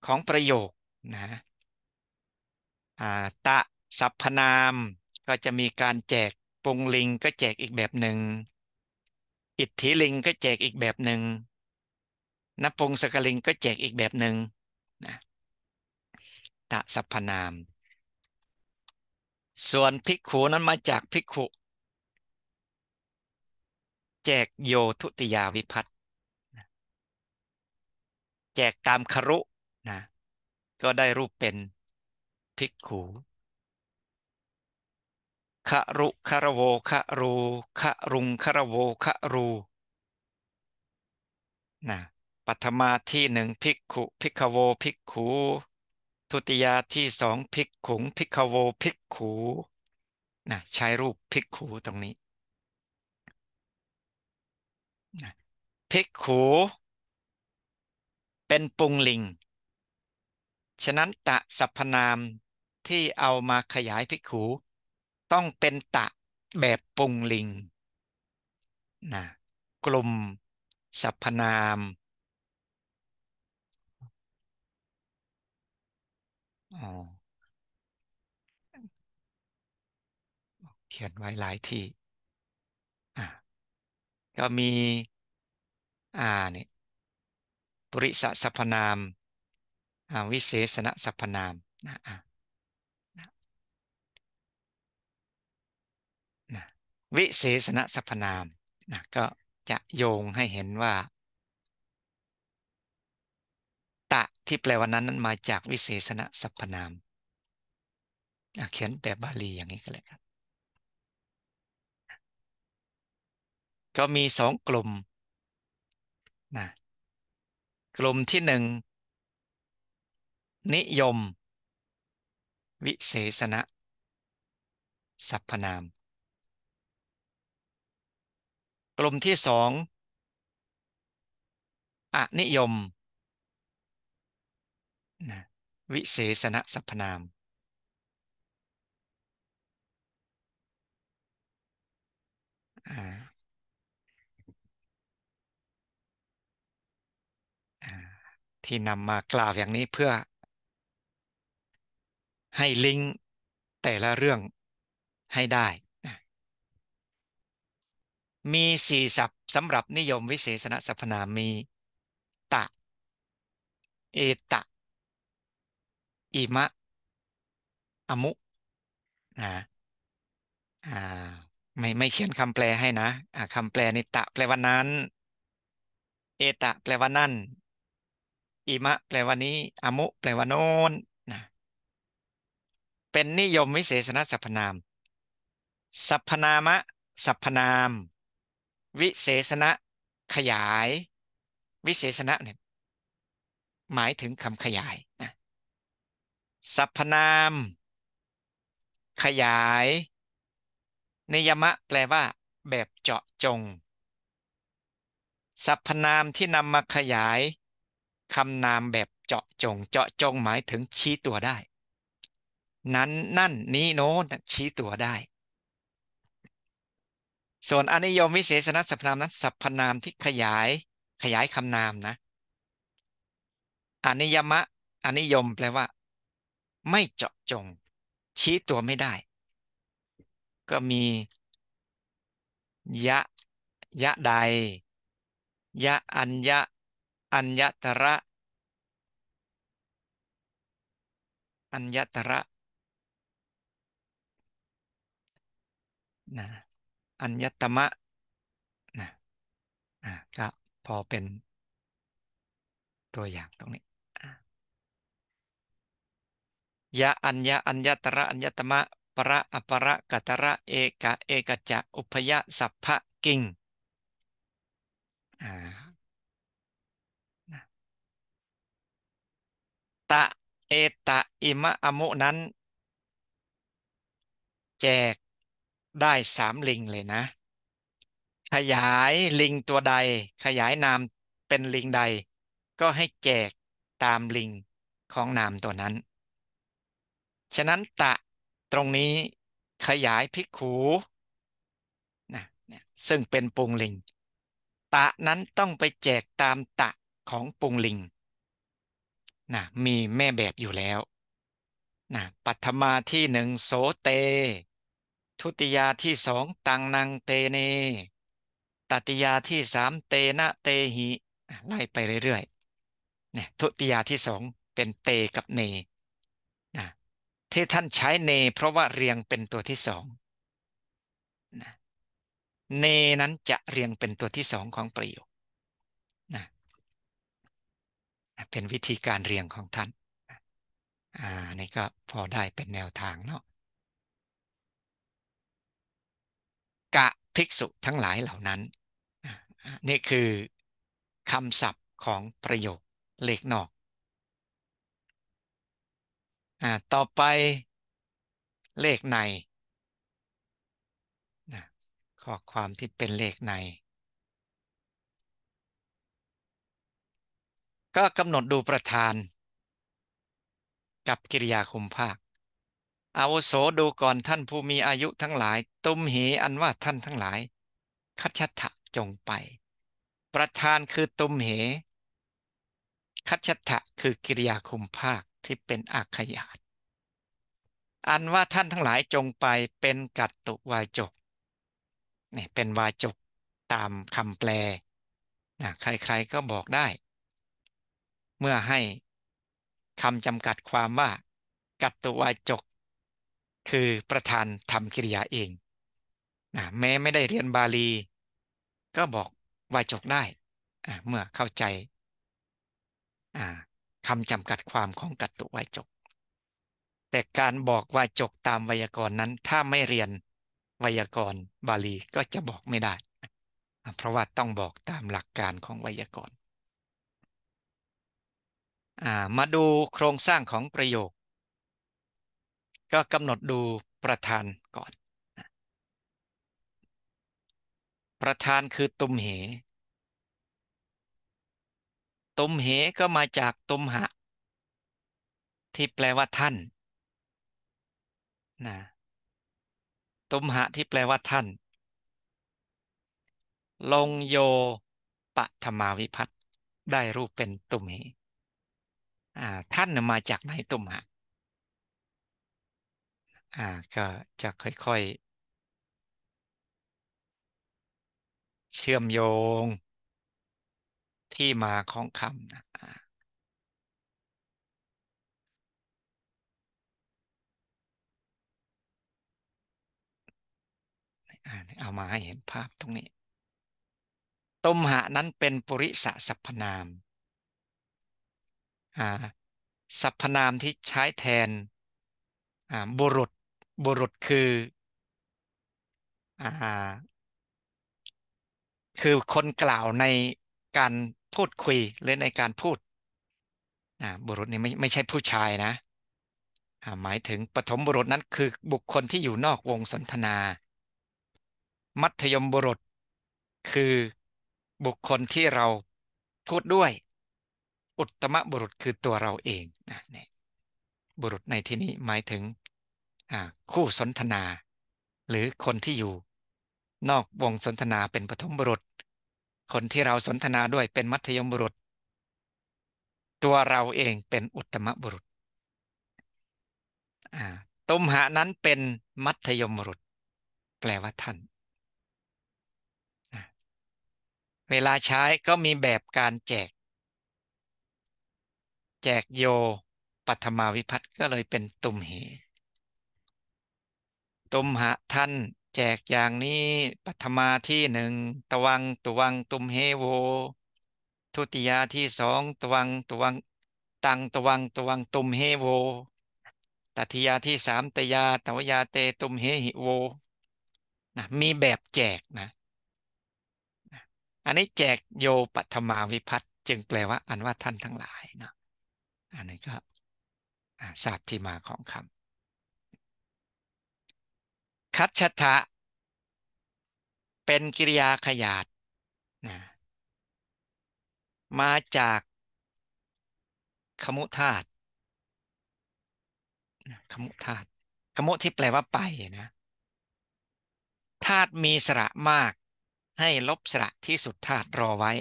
ของประโยคนะตะ สัพพนามก็จะมีการแจกปงลิงก็แจกอีกแบบหนึ่ง อิทธิลิงก็แจกอีกแบบหนึ่งนปงสกลิงก็แจกอีกแบบหนึ่งนะตะสัพพนาม ส่วนพิกขูนั้นมาจากพิกขุ แจกโยทุติยาวิพัตแจกตามครุนะ ก็ได้รูปเป็นพิกขูคารุคาระโวคารูคารุงคาระโวคารูนะปัทมาที่หนึ่งพิกขุพิกโวพิกขูทุติยาที่สองพิกขุงพิกโวพิกขูนะใช้รูปพิกขูตรงนี้นะพิกขูเป็นปุงลิง ฉะนั้นตะสัพพนามที่เอามาขยายพิกขูต้องเป็นตะแบบปงลิงนะกลุ่มสรรพนาม เขียนไว้หลายที่ก็มีอ่านี่ปริสสรรพนาม วิเศษณสรรพนามนะวิเศษณสรพนามนะก็จะโยงให้เห็นว่า ตะที่แปลว่านั้นนั้นมาจากวิเศษณสรพนาม เขียนแบบบาลีอย่างนี้ก็เลยครับก็มีสองกลุ่มนะกลุ่มที่หนึ่งนิยม วิเศษณสัรพนามกลุ่มที่สองอนิยม วิเศษณสรรพนาม ที่นำมากล่าวอย่างนี้เพื่อให้ลิงก์แต่ละเรื่องให้ได้มีสี่ศัพท์สำหรับนิยมวิเศษณสรรพนาม มีตะเอตะอิมะอมุนะอ่าไม่ไม่ เขียนคำแปลให้นะอ่าคำแปลนิตะแปลว่านั้น เอตะแปลว่านั่นอิมะ แปลว่านี้ อมุ แปลว่าโน้นนะเป็นนิยมวิเศษณสรรพนามสรรพนามะสรรพนามวิเศษณะขยาย วิเศษณะเนี่ยหมายถึงคำขยายนะสรรพนาม ขยายนิยมะ แปลว่า แบบเจาะจงสรรพนามที่นำมาขยายคำนามแบบเจาะจง เจาะจง หมายถึงชี้ตัวได้ นั้นนั่น นี้โน้นชี้ตัวได้ส่วนอนิยมวิเศษณสรรพนามนั้นสรรพนามที่ขยายขยายคำนามนะ อนิยมะ อนิยม แปลว่า ไม่เจาะจง ชี้ตัวไม่ได้ ก็มี ยะ ยะใด ยะอัญญะอัญญตระ อัญญตระนะอัญญตมะนะอ่าก็พอเป็นตัวอย่างตรงนี้ยะอัญญะอัญญตระอัญญตมะประอัประกัตระเอกะเอกจะอุพยสัพพะกิงตะเอตะอิมะอโมนั้นแจกได้สามลิงเลยนะ ขยายลิงตัวใด ขยายนามเป็นลิงใด ก็ให้แจกตามลิงของนามตัวนั้น ฉะนั้นตะตรงนี้ขยายพิกขูนะซึ่งเป็นปุงลิง ตะนั้นต้องไปแจกตามตะของปุงลิงนะมีแม่แบบอยู่แล้วนะปัทมาที่หนึ่งโสเตทุติยาที่สองตังนังเตเนตติยาที่สามเตนะเตหิไล่ไปเรื่อยๆเนี่ยทุติยาที่สองเป็นเตกับเนนะที่ท่านใช้เนเพราะว่าเรียงเป็นตัวที่สองนะเนนั้นจะเรียงเป็นตัวที่สองของประโยคนะเป็นวิธีการเรียงของท่านอ่านี่ก็พอได้เป็นแนวทางเนาะกะภิกษุ ทั้งหลายเหล่านั้น นี่คือคำศัพท์ของประโยค เล็กนอกอต่อไปเลขในข้อความที่เป็นเลขใน ก็กำหนดดูประธาน กับกิริยาคุมภาคอาวุโสดูก่อนท่านผู้มีอายุทั้งหลาย ตุมเหอันว่าท่านทั้งหลาย คัจฉะจงไป ประธานคือตุมเห คัจฉะคือกิริยาคุมภาคที่เป็นอักขยาตอันว่าท่านทั้งหลายจงไปเป็นกัตตุวาจกนี่เป็นวาจกตามคำแปลนะใครๆก็บอกได้ เมื่อให้คำจำกัดความว่า กัตตุวาจกคือประธานทำกิริยาเองนะแม้ไม่ได้เรียนบาลี ก็บอกวาจกได้เมื่อเข้าใจคำจำกัดความของกัตตุวาจก แต่การบอกวาจกตามไวยากรณ์นั้นถ้าไม่เรียนไวยากรณ์บาลีก็จะบอกไม่ได้ เพราะว่าต้องบอกตามหลักการของไวยากรณ์มาดูโครงสร้างของประโยคก็กำหนดดูประธานก่อน ประธานคือตุมเห ตุมเหก็มาจากตุมหะที่แปลว่าท่านนะตุมหะที่แปลว่าท่าน ลงโยปัธรรมาวิพัตได้รูปเป็นตุมเห ท่านมาจากไหนตุมหะอ่าก็จะค่อยๆเชื่อมโยงที่มาของคำนะอ่าเอามาให้เห็นภาพตรงนี้ตมหะนั้นเป็นปุริสสัพพนามสัพนามที่ใช้แทนบุรุษบุรุษคืออ่าคือคนกล่าวในการพูดคุยหรือในการพูดบุรุษนี่ไม่ไม่ใช่ผู้ชายนะ หมายถึงปฐมบุรุษนั้นคือ บุคคลที่อยู่นอกวงสนทนา มัธยมบุรุษ คือบุคคลที่เราพูดด้วย อุตตมบุรุษคือตัวเราเองนะบุรุษในที่นี้หมายถึงคู่สนทนา หรือคนที่อยู่ นอกวงสนทนาเป็นปฐมบุรุษ คนที่เราสนทนาด้วยเป็นมัธยมบุรุษ ตัวเราเองเป็นอุตมบุรุษตุมหานั้นเป็นมัธยมบุรุษ แปลว่าท่านเวลาใช้ก็มีแบบการแจก แจกโยปัทมาวิพัตก็เลยเป็นตุมเหตุมหะท่านแจกอย่างนี้ปัทมาที่หนึ่งตวังตวัง ตุมเฮโว ทุติยาที่สองตวังตวังตังตวัง ตวังตุมเฮโวตัทยาที่สามตยาตวยาเตตุมเฮหิโวนะมีแบบแจกนะอันนี้แจกโยปัทมาวิพัตจึงแปลว่า อันว่าท่านทั้งหลายเนาะอันนี้ก็ทราบที่มาของคำคัจฉทะเป็นกิริยาขยาดนะมาจาก ขมุธาตขมุธาตขมุที่แปลว่าไปนะธาตุมีสระมาก ให้ลบสระที่สุดธาตุรอไว้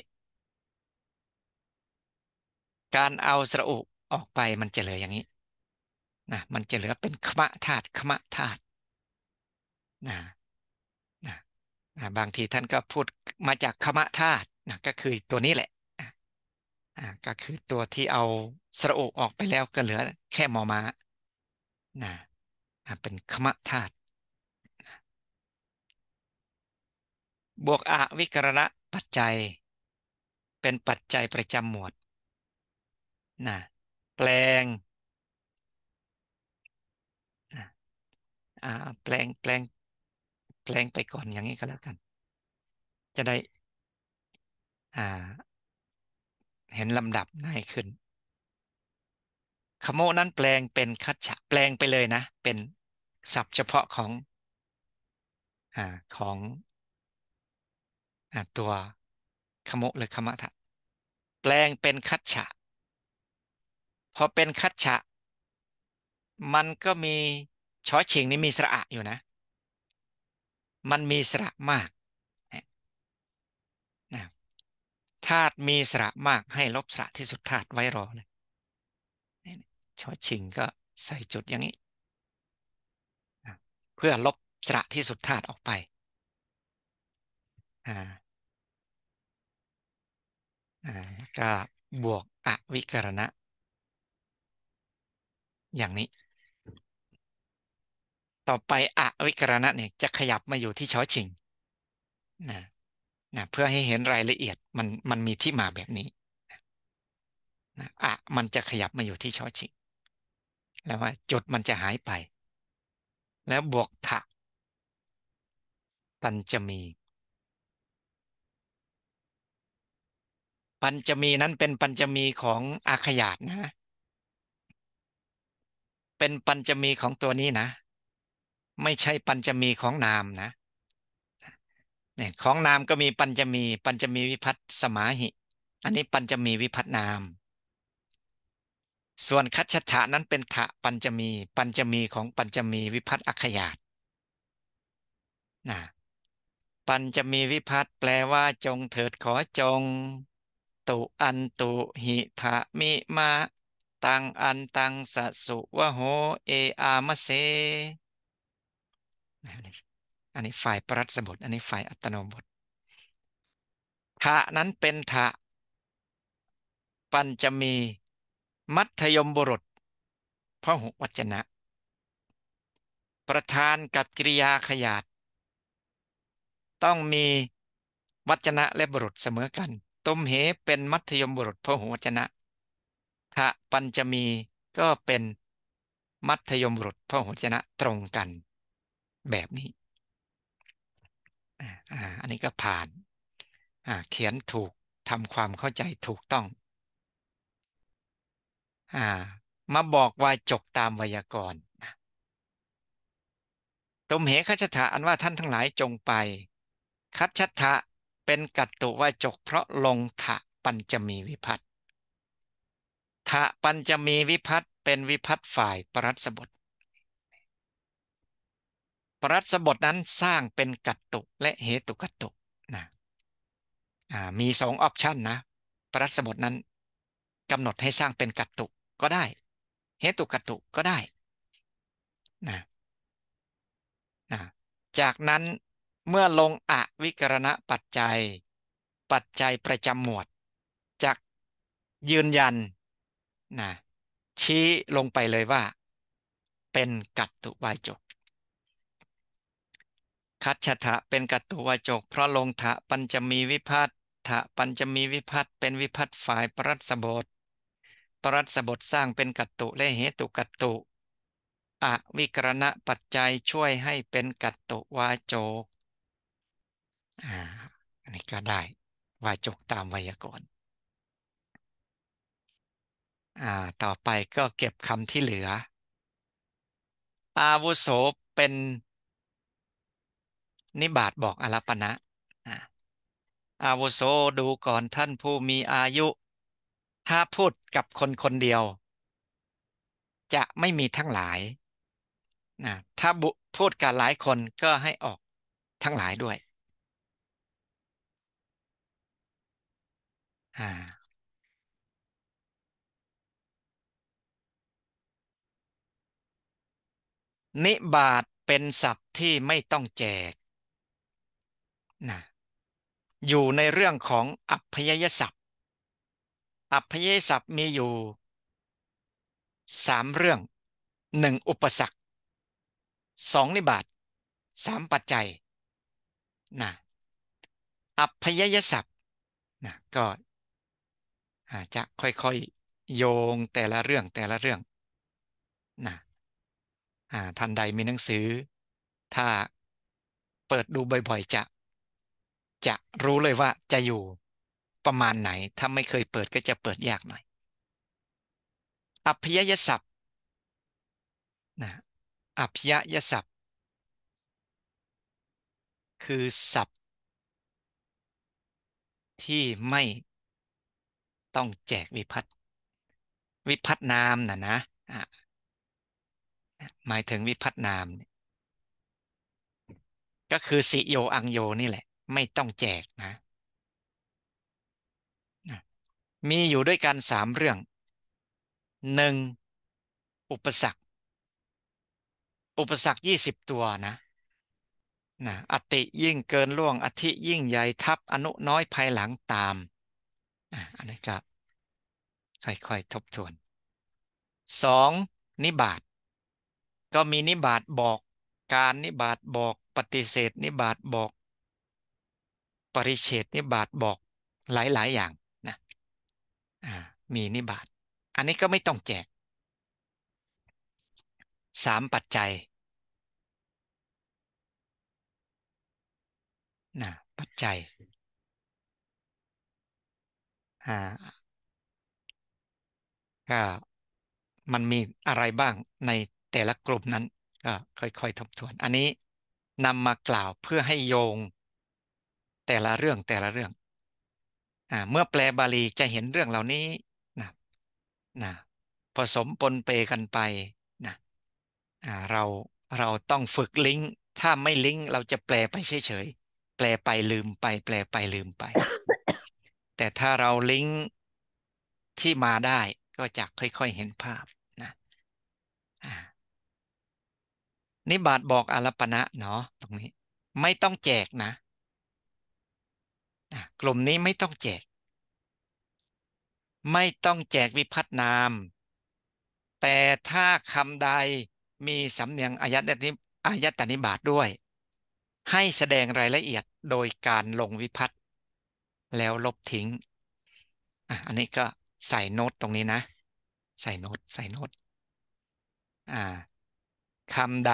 การเอาสระอุออกไปมันจะเหลืออย่างนี้นะมันจะเหลือเป็นขมะธาตุขมะธาตุนะนะนะบางทีท่านก็พูดมาจากขมะธาตุนะก็คือตัวนี้แหละนะก็คือตัวที่เอาสระโอออกไปแล้วก็เหลือแค่มอมานะนะเป็นขมะธาตุบวกอวิกรณะปัจจัย เป็นปัจจัยประจำหมวดนะแปลง แปลง แปลงแรงไปก่อนอย่างนี้ก็แล้วกัน จะได้อ่าเห็นลำดับง่ายขึ้น ขโมนั้นแปลงเป็นคัจฉะ แปลงไปเลยนะ เป็นศัพท์เฉพาะของอ่าของอ่าตัวขโมหรือขมะทะแปลงเป็นคัจฉะ พอเป็นคัจฉะ มันก็มีช้อเชิงนี้มีสระอะอยู่นะมันมีสระมากนะธาตุมีสระมากให้ลบสระที่สุดธาตุไว้รอนะชอชิงก็ใส่จุดอย่างนี้ เพื่อลบสระที่สุดธาตุออกไปนะนแล้วก็บวกอวิกรณะ อย่างนี้ต่อไปอวิกรณะเนี่ยจะขยับมาอยู่ที่ชอชิงนะนะเพื่อให้เห็นรายละเอียดมันมันมีที่มาแบบนี้นะอะ มันจะขยับมาอยู่ที่ชอชิง แล้วว่าจุดมันจะหายไป แล้วบวกถะปัญจมี ปัญจมีนั้นเป็นปัญจมีของอาขยาดนะ เป็นปัญจมีของตัวนี้นะไม่ใช่ปัญจมีของนามนะเนี่ยของนามก็มีปัญจมี ปัญจมีวิพัตสมาหิ อันนี้ปัญจมีวิพัตนาม ส่วนคัจฉถานั้นเป็นถะปัญจมี ปัญจมีของปัญจมีวิพัตอัคยาตนะปัญจมีวิพัตแปลว่า จงเถิดขอจงตุอันตุหิทะมิมา ตังอันตังสัสุวะโหเออามะเสอันนี้ฝ่ายปรัชบท อันนี้ฝ่ายอัตโนมบทถะนั้นเป็นถะปัญจมีมัธยมบุรุษพหุวัจนะ ประธานกับกิริยาขยาดต้องมีวัจนะและบุรุษเสมอกันตมเห เป็นมัธยมบุรุษพหุวัจนะถะปัญจมีก็เป็นมัธยมบุรุษพหุวัจนะตรงกันแบบนี้อ่า อันนี้ก็ผ่าน อ่า เขียนถูก ทำความเข้าใจถูกต้อง อ่า มาบอกวายจกตามวยากรณ์ตมเหคัจฉะอันว่าท่านทั้งหลายจงไปคัจฉะเป็นกัตตุวาจกเพราะลงทะปัญจมีวิพัตทะปัญจมีวิพัตเป็นวิพัตฝ่ายปรัสบทปรัสบทนั้นสร้างเป็นกัตตุและเหตุกัตตุนะมีสองออปชันนะปรัสบทนั้นกำหนดให้สร้างเป็นกัตตุก็ได้เหตุกัตตุก็ได้นะนะจากนั้นเมื่อลงอวิกรณะปัจจัย ปัจจัยประจำหมวด จากยืนยันนะชี้ลงไปเลยว่าเป็นกัตตุวายจกคัดฉะเป็นกัตตุวจก เพราะลงทะปัญจมีวิพัตทะปัญจมีวิพัตเป็นวิพัตฝ่ายปรัสบทปรัสบทสร้างเป็นกัตตุและเหตุกัตตุ อวิกรณะปัจจัยช่วยให้เป็นกัตตุวาจกอ่าอันนี้ก็ได้วาจกตามไวยากรณ์อ่าต่อไปก็เก็บคำที่เหลือ อาวุโสเป็นนิบาตบอกอรปณะอาวุโสดูก่อนท่านผู้มีอายุ ถ้าพูดกับคนคนเดียว จะไม่มีทั้งหลาย นะ ถ้าพูดกับหลายคนก็ให้ออกทั้งหลายด้วย นิบาตเป็นศัพท์ที่ไม่ต้องแจกนะอยู่ในเรื่องของอัพยยศัพท์ อัพยยศัพท์มีอยู่สามเรื่องหนึ่งอุปสรรคสองนิบาตสามปัจจัยนะอัพยยศัพท์นะก็จจะค่อยๆโยงแต่ละเรื่องแต่ละเรื่องนะท่านใดมีหนังสือ ถ้าเปิดดูบ่อยๆจะจะรู้เลยว่าจะอยู่ประมาณไหน ถ้าไม่เคยเปิดก็จะเปิดยากหน่อยอภิยยศัพท์นะอภิยยศัพท์ คือศัพท์ที่ไม่ต้องแจกวิพัตวิพัตนามนะนะหมายถึงวิพัตนาม ก็คือสิโยอังโยนี่แหละไม่ต้องแจกนะ มีอยู่ด้วยกันสามเรื่องหนึ่งอุปสรรค อุปสรรคยี่สิบตัวนะ นะอติยิ่งเกินล่วง อธิยิ่งใหญ่ ทับอนุน้อยภายหลังตาม อันนี้ก็ับค่อยๆทบทวนสองนิบาตก็มีนิบาตบอกการนิบาตบอกปฏิเสธ นิบาตบอกปริเฉดนิบาตบอกหลาย ๆ อย่างนะมีนิบาตอันนี้ก็ไม่ต้องแจกสามปัจจัยนะปัจจัยก็มันมีอะไรบ้างในแต่ละกลุ่มนั้นก็ค่อยๆทบทวน อันนี้นำมากล่าวเพื่อให้โยงแต่ละเรื่องแต่ละเรื่อง อ่า เมื่อแปลบาลีจะเห็นเรื่องเหล่านี้ นะ นะ ผสมปนเปกันไป นะ อ่า เรา เราต้องฝึกลิงก์ ถ้าไม่ลิงก์ เราจะแปลไปเฉยๆ แปลไปลืมไป แปลไปลืมไป แต่ถ้าเราลิงก์ที่มาได้ ก็จะค่อย ๆ เห็นภาพ นะนิบาตบอกอารปณะเนาะ ตรงนี้ ไม่ต้องแจกนะกลุ่มนี้ไม่ต้องแจก ไม่ต้องแจกวิพัฒนาม แต่ถ้าคำใดมีสำเนียงอายัดนิอายัตนิบาทด้วย ให้แสดงรายละเอียดโดยการลงวิพัฒน์แล้วลบทิ้งอันนี้ก็ใส่โน้ตตรงนี้นะ ใส่โน้ตใส่โน้ตคำใด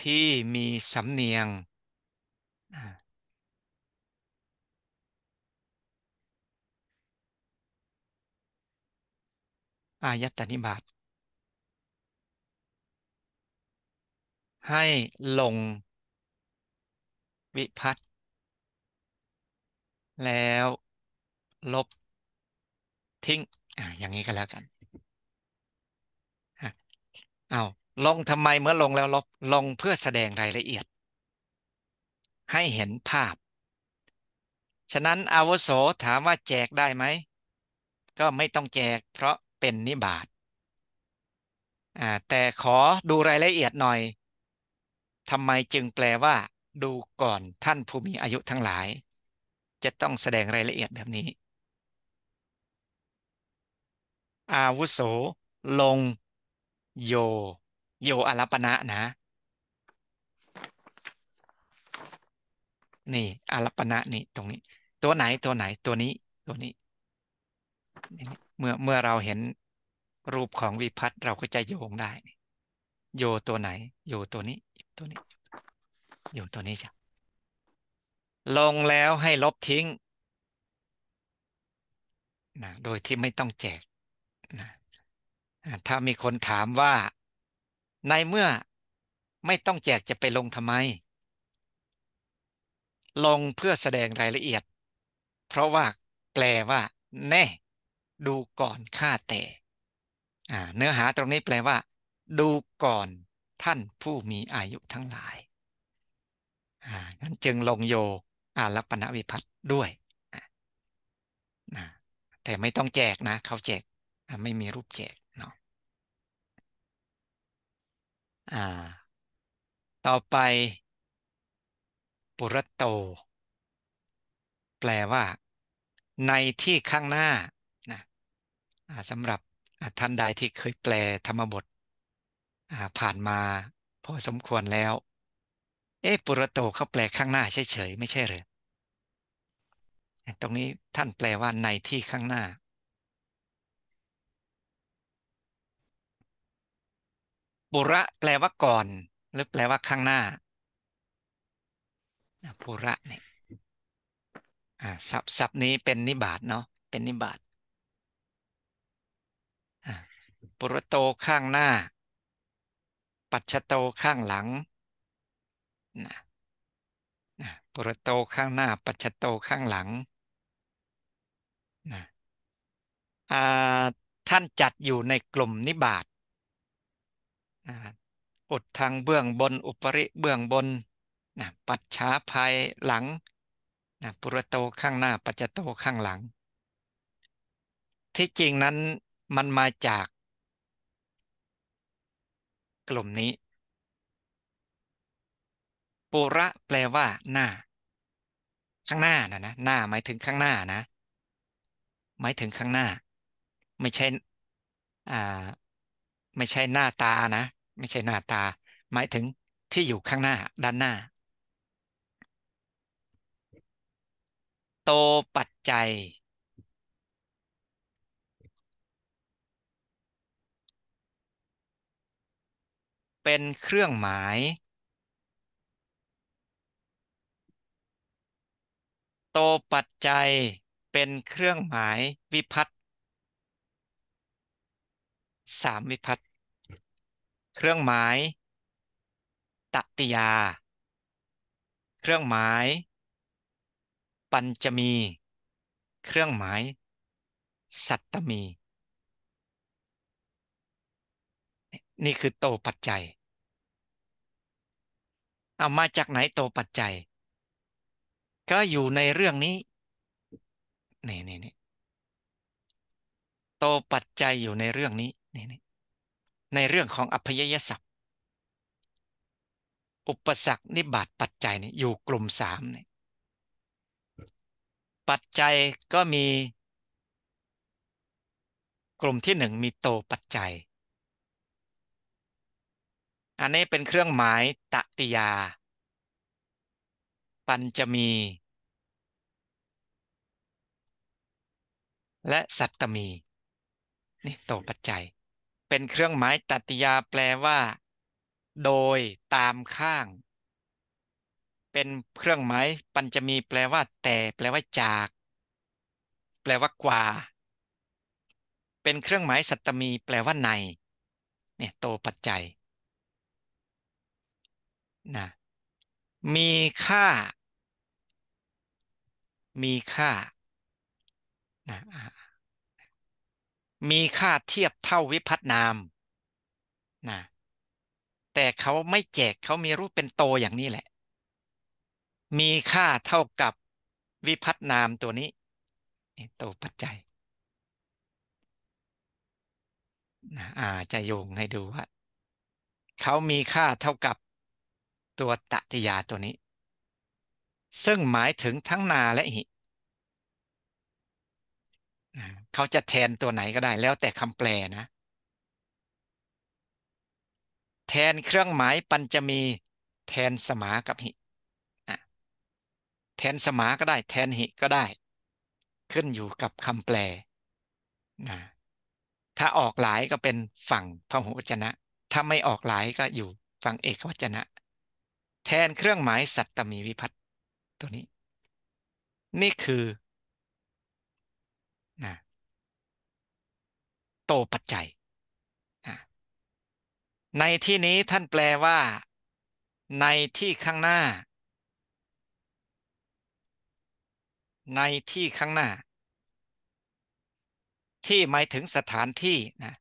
ที่มีสำเนียง อายตนิบาตให้ลงวิพัตแล้วลบทิ้งอ่าอย่างนี้ก็แล้วกันเอาลงทำไมเมื่อลงแล้วลบลงเพื่อแสดงรายละเอียด ให้เห็นภาพ ฉะนั้นอาวุโสถามว่าแจกได้ไหม ก็ไม่ต้องแจกเพราะเป็นนิบาตแต่ขอดูรายละเอียดหน่อยทำไมจึงแปลว่า ดูก่อนท่านผู้มีอายุทั้งหลาย จะต้องแสดงรายละเอียดแบบนี้อาวุโสลงโยโยอัลปนะนะ นี่อัลปนะนี่ ตรงนี้ ตัวไหนตัวไหนตัวนี้ ตัวนี้ เมื่อเมื่อเราเห็นรูปของวิพัตเราก็จะโยงได้ โยตัวไหน โยตัวนี้ตัวนี้โยตัวนี้จ้ะลงแล้วให้ลบทิ้งนะโดยที่ไม่ต้องแจกนะถ้ามีคนถามว่าในเมื่อไม่ต้องแจกจะไปลงทำไม ลงเพื่อแสดงรายละเอียด เพราะว่า แปลว่า แน่ ดูก่อนข้าแต่เนื้อหาตรงนี้แปลว่า ดูก่อนท่านผู้มีอายุทั้งหลายนั้นจึงลงโยอารัปณวิพัตด้วย แต่ไม่ต้องแจกนะ เขาแจกไม่มีรูปแจกอ่า ต่อไป ปุรโต แปลว่า ในที่ข้างหน้านะสำหรับท่านใดที่เคยแปลธรรมบทผ่านมาพอสมควรแล้วเอ๊ะปุรโตเขาแปลข้างหน้าเฉยๆไม่ใช่หรือตรงนี้ท่านแปลว่าในที่ข้างหน้าปุระแปลว่าก่อนหรือแปลว่าข้างหน้าปุระเนี่ยศัพท์ับนี้เป็นนิบาตเนาะเป็นนิบาตปุรโตข้างหน้า ปัจชโตข้างหลังนะนะปุรโตข้างหน้า ปัจชโตข้างหลังนะท่านจัดอยู่ในกลุ่มนิบาตอุดทางเบื้องบนอุปริเบื้องบนนะปัจฉาภายหลังนะปุรโตข้างหน้า ปัจจโตข้างหลัง ที่จริงนั้นมันมาจากกลุ่มนี้ปุระแปลว่าหน้า ข้างหน้านะนะหน้าหมายถึงข้างหน้านะ หมายถึงข้างหน้า ไม่ใช่อ่าไม่ใช่หน้าตานะไม่ใช่หน้าตา หมายถึงที่อยู่ข้างหน้าด้านหน้า โตปัจจัย เป็นเครื่องหมาย โตปัจจัย เป็นเครื่องหมายวิพัตสามวิพัตเครื่องหมายตติยา เครื่องหมายปัญจมีเครื่องหมายสัตตมี นี่คือโตปัจจัยเอามาจากไหนโตปัจจัย ก็อยู่ในเรื่องนี้ นี่นี่นี่โตปัจจัยอยู่ในเรื่องนี้นี่นี่ในเรื่องของอภยยศัพท์ อุปสรรคนิบาตปัจจัยเนี่ยอยู่กลุ่มสามเนี่ยปัจจัยก็มี กลุ่มที่หนึ่งมีโตปัจจัย อันนี้เป็นเครื่องหมายตติยา ปัญจมี และสัตตมี นี่โตปัจจัยเป็นเครื่องหมายตัติยาแปลว่าโดยตามข้าง เป็นเครื่องหมายปัญจมีแปลว่า แต่แปลว่าจาก แปลว่ากว่า เป็นเครื่องหมายสัตตมีแปลว่าในเนี่ยโตปัจจัยนะมีค่า มีค่านะมีค่าเทียบเท่าวิพัฒนาม นะ แต่เขาไม่แจกเขามีรูปเป็นโตอย่างนี้แหละ มีค่าเท่ากับวิพัฒนามตัวนี้ตัวปัจจัย นะ อ่า จะโยงให้ดูว่า เขามีค่าเท่ากับตัวตติยาตัวนี้ ซึ่งหมายถึงทั้งนาและหิเขาจะแทนตัวไหนก็ได้ แล้วแต่คำแปลนะ แทนเครื่องหมายปัญจมีแทนสมากับหิแทนสมาก็ได้แทนหิก็ได้ ขึ้นอยู่กับคำแปลถ้าออกหลายก็เป็นฝั่งพหุวจนะ ถ้าไม่ออกหลายก็อยู่ฝั่งเอกวจนะ แทนเครื่องหมาย สัตตมีวิพัตตัวนี้ นี่คือโตปัจจัย ในที่นี้ท่านแปลว่า ในที่ข้างหน้า ในที่ข้างหน้า ที่หมายถึงสถานที่นะ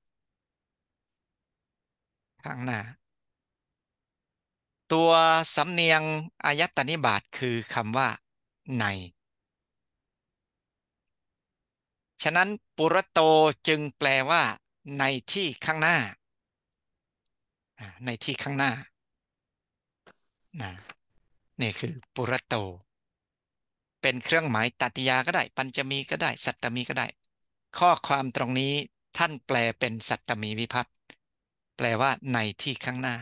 ข้างหน้า ตัวสำเนียงอายตนิบาตคือคำว่าในฉะนั้นปุรโตจึงแปลว่าในที่ข้างหน้าในที่ข้างหน้านะนี่คือปุรโต เป็นเครื่องหมายตัติยาก็ได้ ปัญจมีก็ได้สัตตมีก็ได้ ข้อความตรงนี้ท่านแปลเป็นสัตตมีวิพัตแปลว่าในที่ข้างหน้า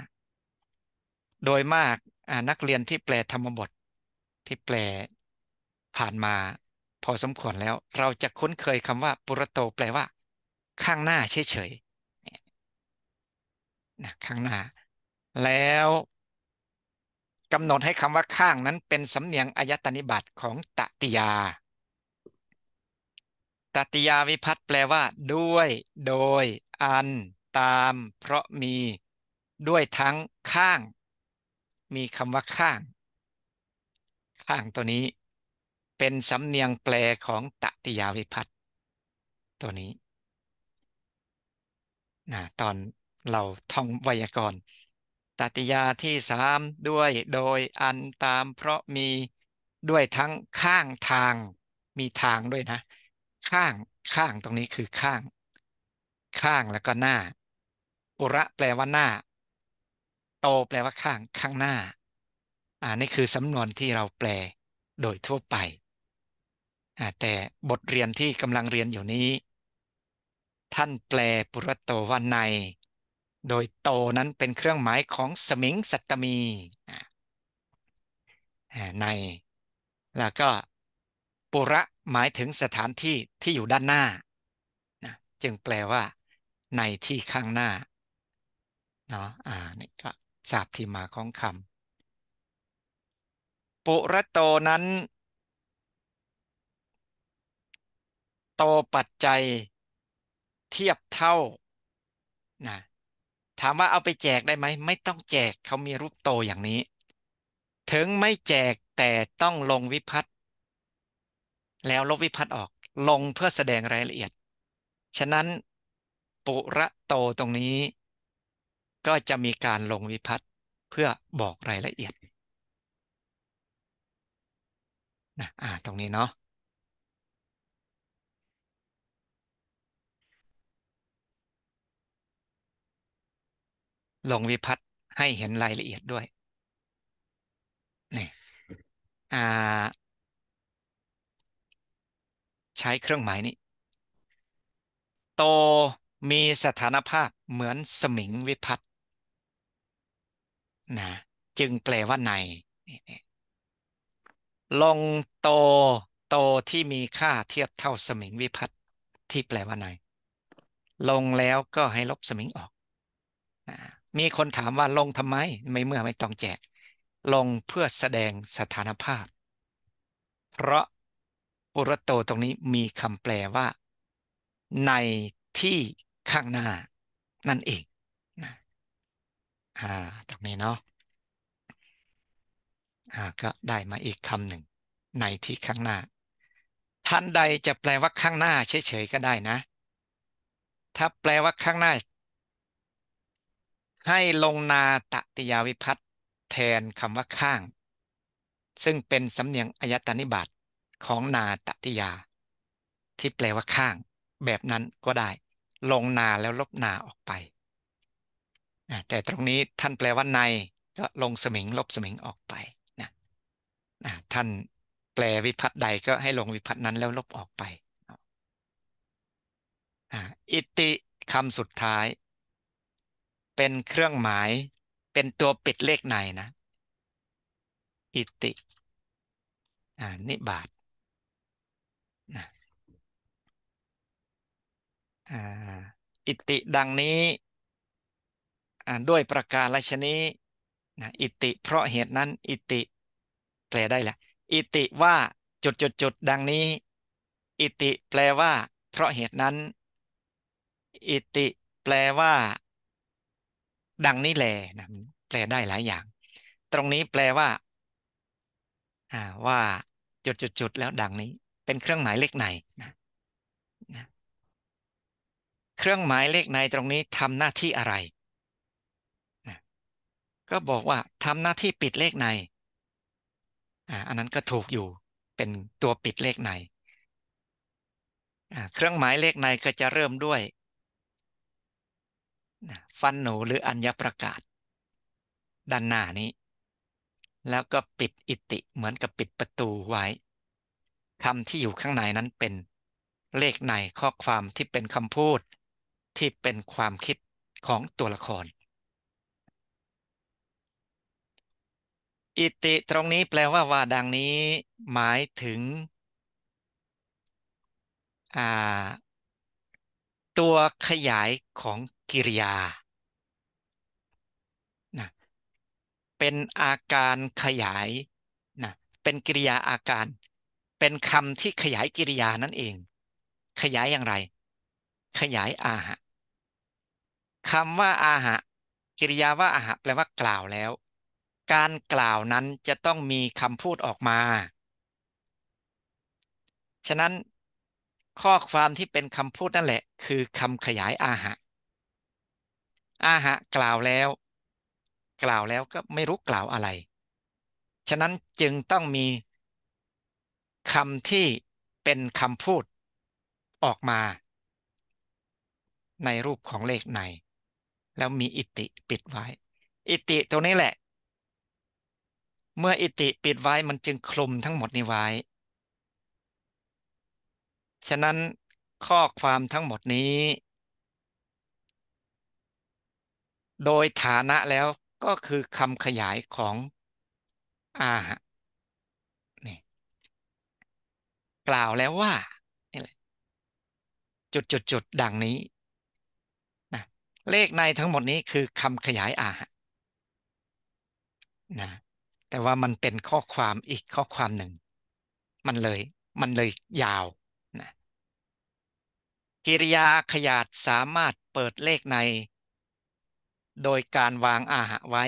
โดยมากนักเรียนที่แปลธรรมบทที่แปลผ่านมาพอสมควรแล้วเราจะคุ้นเคยคำว่าปุรโตแปลว่าข้างหน้าเฉยๆนะข้างหน้า แล้วกำหนดให้คำว่าข้าง นั้นเป็นสำเนียงอายตนิบัติของตติยา ตติยาวิพัตแปลว่าด้วย โดย อัน ตาม เพราะมีด้วยทั้งข้าง มีคำว่าข้าง ข้างตัวนี้เป็นสำเนียงแปลของตติยาวิพัตตัวนี้นะตอนเราท่องไวยากรณ์ ตติยาที่สามด้วย โดยอันตามเพราะมีด้วยทั้งข้างทาง มีทางด้วยนะ ข้างข้างตรงนี้คือข้าง ข้างแล้วก็หน้าปุระแปลว่าหน้า โตแปลว่าข้างข้างหน้าอ่านี่คือสำนวนที่เราแปลโดยทั่วไปแต่บทเรียนที่กำลังเรียนอยู่นี้ ท่านแปลปุรโตว่าใน โดยโตนั้นเป็นเครื่องหมายของสมิงสัตตมี ใน แล้วก็ปุระหมายถึงสถานที่ที่อยู่ด้านหน้า จึงแปลว่า ในที่ข้างหน้าเนาะอ่านี่ก็ทราบที่มาของคำปุระโตนั้นโตปัจจัยเทียบเท่านะถามว่าเอาไปแจกได้ไหม ไม่ต้องแจกเขามีรูปโตอย่างนี้ ถึงไม่แจกแต่ต้องลงวิพัตแล้วลบวิพัตออกลงเพื่อแสดงรายละเอียด ฉะนั้นปุระโตตรงนี้ ก็จะมีการลงวิพัตเพื่อบอกรายละเอียดนะอ่าตรงนี้เนาะลงวิพัฒน์ให้เห็นรายละเอียดด้วย นี่ใช้เครื่องหมายนี้ โตมีสถานภาพเหมือนสมิงวิพัฒน์นะ จึงแปลว่าใน ลงโตโตที่มีค่าเทียบเท่าสมิงวิพัตที่แปลว่าใน ลงแล้วก็ให้ลบสมิงออก นะมีคนถามว่าลงทำไม ไม่เมื่อไม่ต้องแจก ลงเพื่อแสดงสถานภาพ เพราะปุรโตตรงนี้มีคำแปลว่า ในที่ข้างหน้า นั่นเองนะอ่าตรงนี้เนาะอ่าก็ได้มาอีกคำหนึ่งในที่ข้างหน้า ท่านใดจะแปลว่าข้างหน้าเฉยๆก็ได้นะ ถ้าแปลว่าข้างหน้าให้ลงนาตติยาวิพัตแทนคำว่าข้าง ซึ่งเป็นสำเนียงอายตนิบาตของนาตติยา ที่แปลว่าข้าง แบบนั้นก็ได้ ลงนาแล้วลบนาออกไปแต่ตรงนี้ท่านแปลว่าในก็ลงสมิงลบสมิงออกไปนะนะท่านแปลวิพัตใดก็ให้ลงวิพัตนั้นแล้วลบออกไปอิติคำสุดท้ายเป็นเครื่องหมายเป็นตัวปิดเลขในนะอิตินิบาตนะอิติดังนี้ด้วยประการชนีนะอิติ เพราะเหตุนั้นอิติ แปลได้แหละอิติว่าจุดจุดจุดดังนี้อิติ แปลว่า เพราะเหตุนั้นอิติ แปลว่าดังนี้แหลนะแปลได้หลายอย่าง ตรงนี้แปลว่าว่า จุดจุดจุดแล้วดังนี้ เป็นเครื่องหมายเลขในนะเครื่องหมายเลขในตรงนี้ทำหน้าที่อะไรนะก็บอกว่าทำหน้าที่ปิดเลขในอันนั้นก็ถูกอยู่ เป็นตัวปิดเลขในเครื่องหมายเลขในก็จะเริ่มด้วยฟันหนูหรือ อัญญประกาศ ด้านหน้านี้ แล้วก็ปิดอิติเหมือนกับปิดประตูไว้คำที่อยู่ข้างในนั้นเป็น เลขในข้อความที่เป็นคำพูด ที่เป็นความคิดของตัวละคร อิติตรงนี้แปลว่าว่าดังนี้หมายถึง ตัวขยายของกิริยานะเป็นอาการขยายนะเป็นกิริยาอาการ เป็นคำที่ขยายกิริยานั่นเอง ขยายอย่างไร ขยายอาหะคำว่าอาหะกิริยาว่าอาหะแปลว่ากล่าวแล้ว การกล่าวนั้นจะต้องมีคำพูดออกมา ฉะนั้นข้อความที่เป็นคำพูดนั่นแหละ คือคำขยายอาหะอาหะกล่าวแล้ว กล่าวแล้วก็ไม่รู้กล่าวอะไร ฉะนั้นจึงต้องมีคำที่เป็นคำพูดออกมา ในรูปของเลขในแล้วมีอิติปิดไว้ อิติตัวนี้แหละ เมื่ออิติปิดไว้มันจึงคลุมทั้งหมดนี้ไว้ ฉะนั้นข้อความทั้งหมดนี้โดยฐานะแล้วก็คือคำขยายของอาหะนี่กล่าวแล้วว่า จุดจุดจุดดังนี้นะเลขในทั้งหมดนี้คือคำขยายอาหะนะแต่ว่ามันเป็นข้อความอีกข้อความหนึ่ง มันเลยมันเลยยาวนะกิริยาขยาดสามารถเปิดเลขในโดยการวางอาหะไว้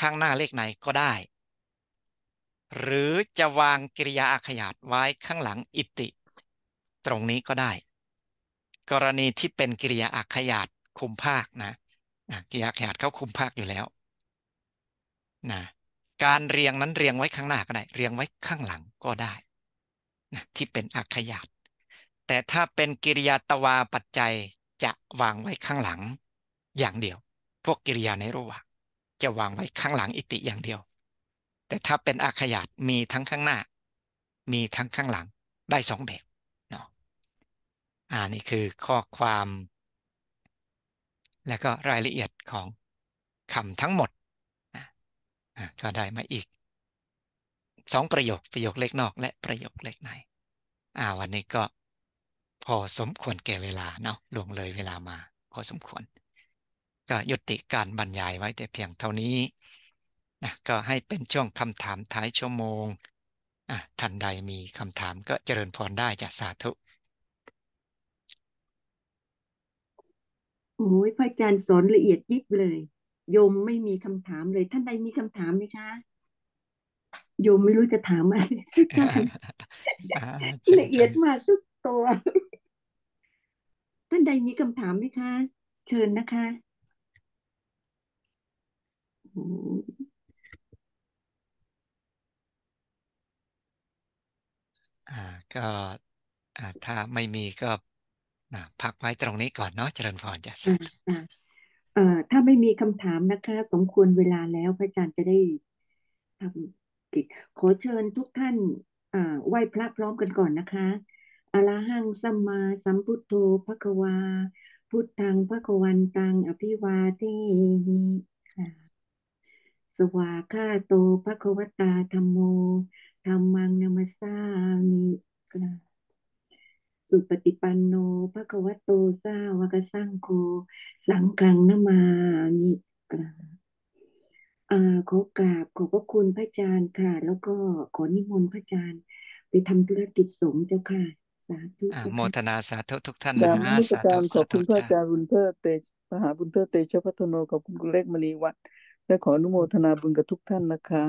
ข้างหน้าเลขไหนก็ได้ หรือจะวางกิริยาอาขยาตไว้ข้างหลังอิติ ตรงนี้ก็ได้ กรณีที่เป็นกิริยาอาขยาตคุมภาคนะกิริยาอาขยาตเขาคุมภาคอยู่แล้วนะการเรียงนั้นเรียงไว้ข้างหน้าก็ได้ เรียงไว้ข้างหลังก็ได้นะที่เป็นอาขยาต แต่ถ้าเป็นกิริยาตวาปัจจัยจะวางไว้ข้างหลังอย่างเดียวพวกกิริยาในรูปจะวางไว้ข้างหลังอิติอย่างเดียว แต่ถ้าเป็นอาขยาตมีทั้งข้างหน้า มีทั้งข้างหลังได้สองแบบเนาะอ่านี่คือข้อความ และก็รายละเอียดของคำทั้งหมดก็ได้มาอีกสองประโยคประโยคเล็กนอก และประโยคเล็กใน อ่าวันนี้ก็พอสมควรแก่เวลาเนาะล่วงเลยเวลามาพอสมควรก็ยุติการบรรยายไว้ แต่เพียงเท่านี้นะก็ให้เป็นช่วงคำถามท้ายชั่วโมงท่านใดมีคำถามก็เจริญพรได้จากสาธุโอ้ยพระอาจารย์สอนละเอียดยิบเลยโยมไม่มีคำถามเลย ท่านใดมีคำถามไหมคะโยมไม่รู้จะถามอะไรละเอียดมากทุกตัว ท่านใดมีคำถามไหมคะ เชิญนะคะอ่า ก็อ่าถ้าไม่มีก็นะพักไว้ตรงนี้ก่อนเนาะเจริญพรจ้ะสาเอ่อถ้าไม่มีคำถามนะคะสมควรเวลาแล้วพระอาจารย์จะได้ทำกิจขอเชิญทุกท่าน อ่าไหว้พระพร้อมกันก่อนนะคะอะระหังสัมมาสัมพุทโธพระกวา พุทธังพระกวันตังอภิวาเทหิสวาคาโตภะคะวตาธรรมโมธรรมังนามาสามิสุปฏิปันโนภะคะวโตสาวกสังโฆสังฆังนามามิกราอ่าขอกราบขอบพระคุณพระอาจารย์ค่ะ แล้วก็ขอนิมนต์พระอาจารย์ ไปทำธุรกิจสงฆ์เจ้าค่ะสาธุโมทนาสาธุทุกท่านนะสาธุขอบคุณพระอาจารย์บุญเทิดเตชมหาบุญเทิดเตชพัฒโนขอบคุณคุณเล็กมณีวัฒน์และขออนุโมทนาบุญกับทุกท่านนะคะ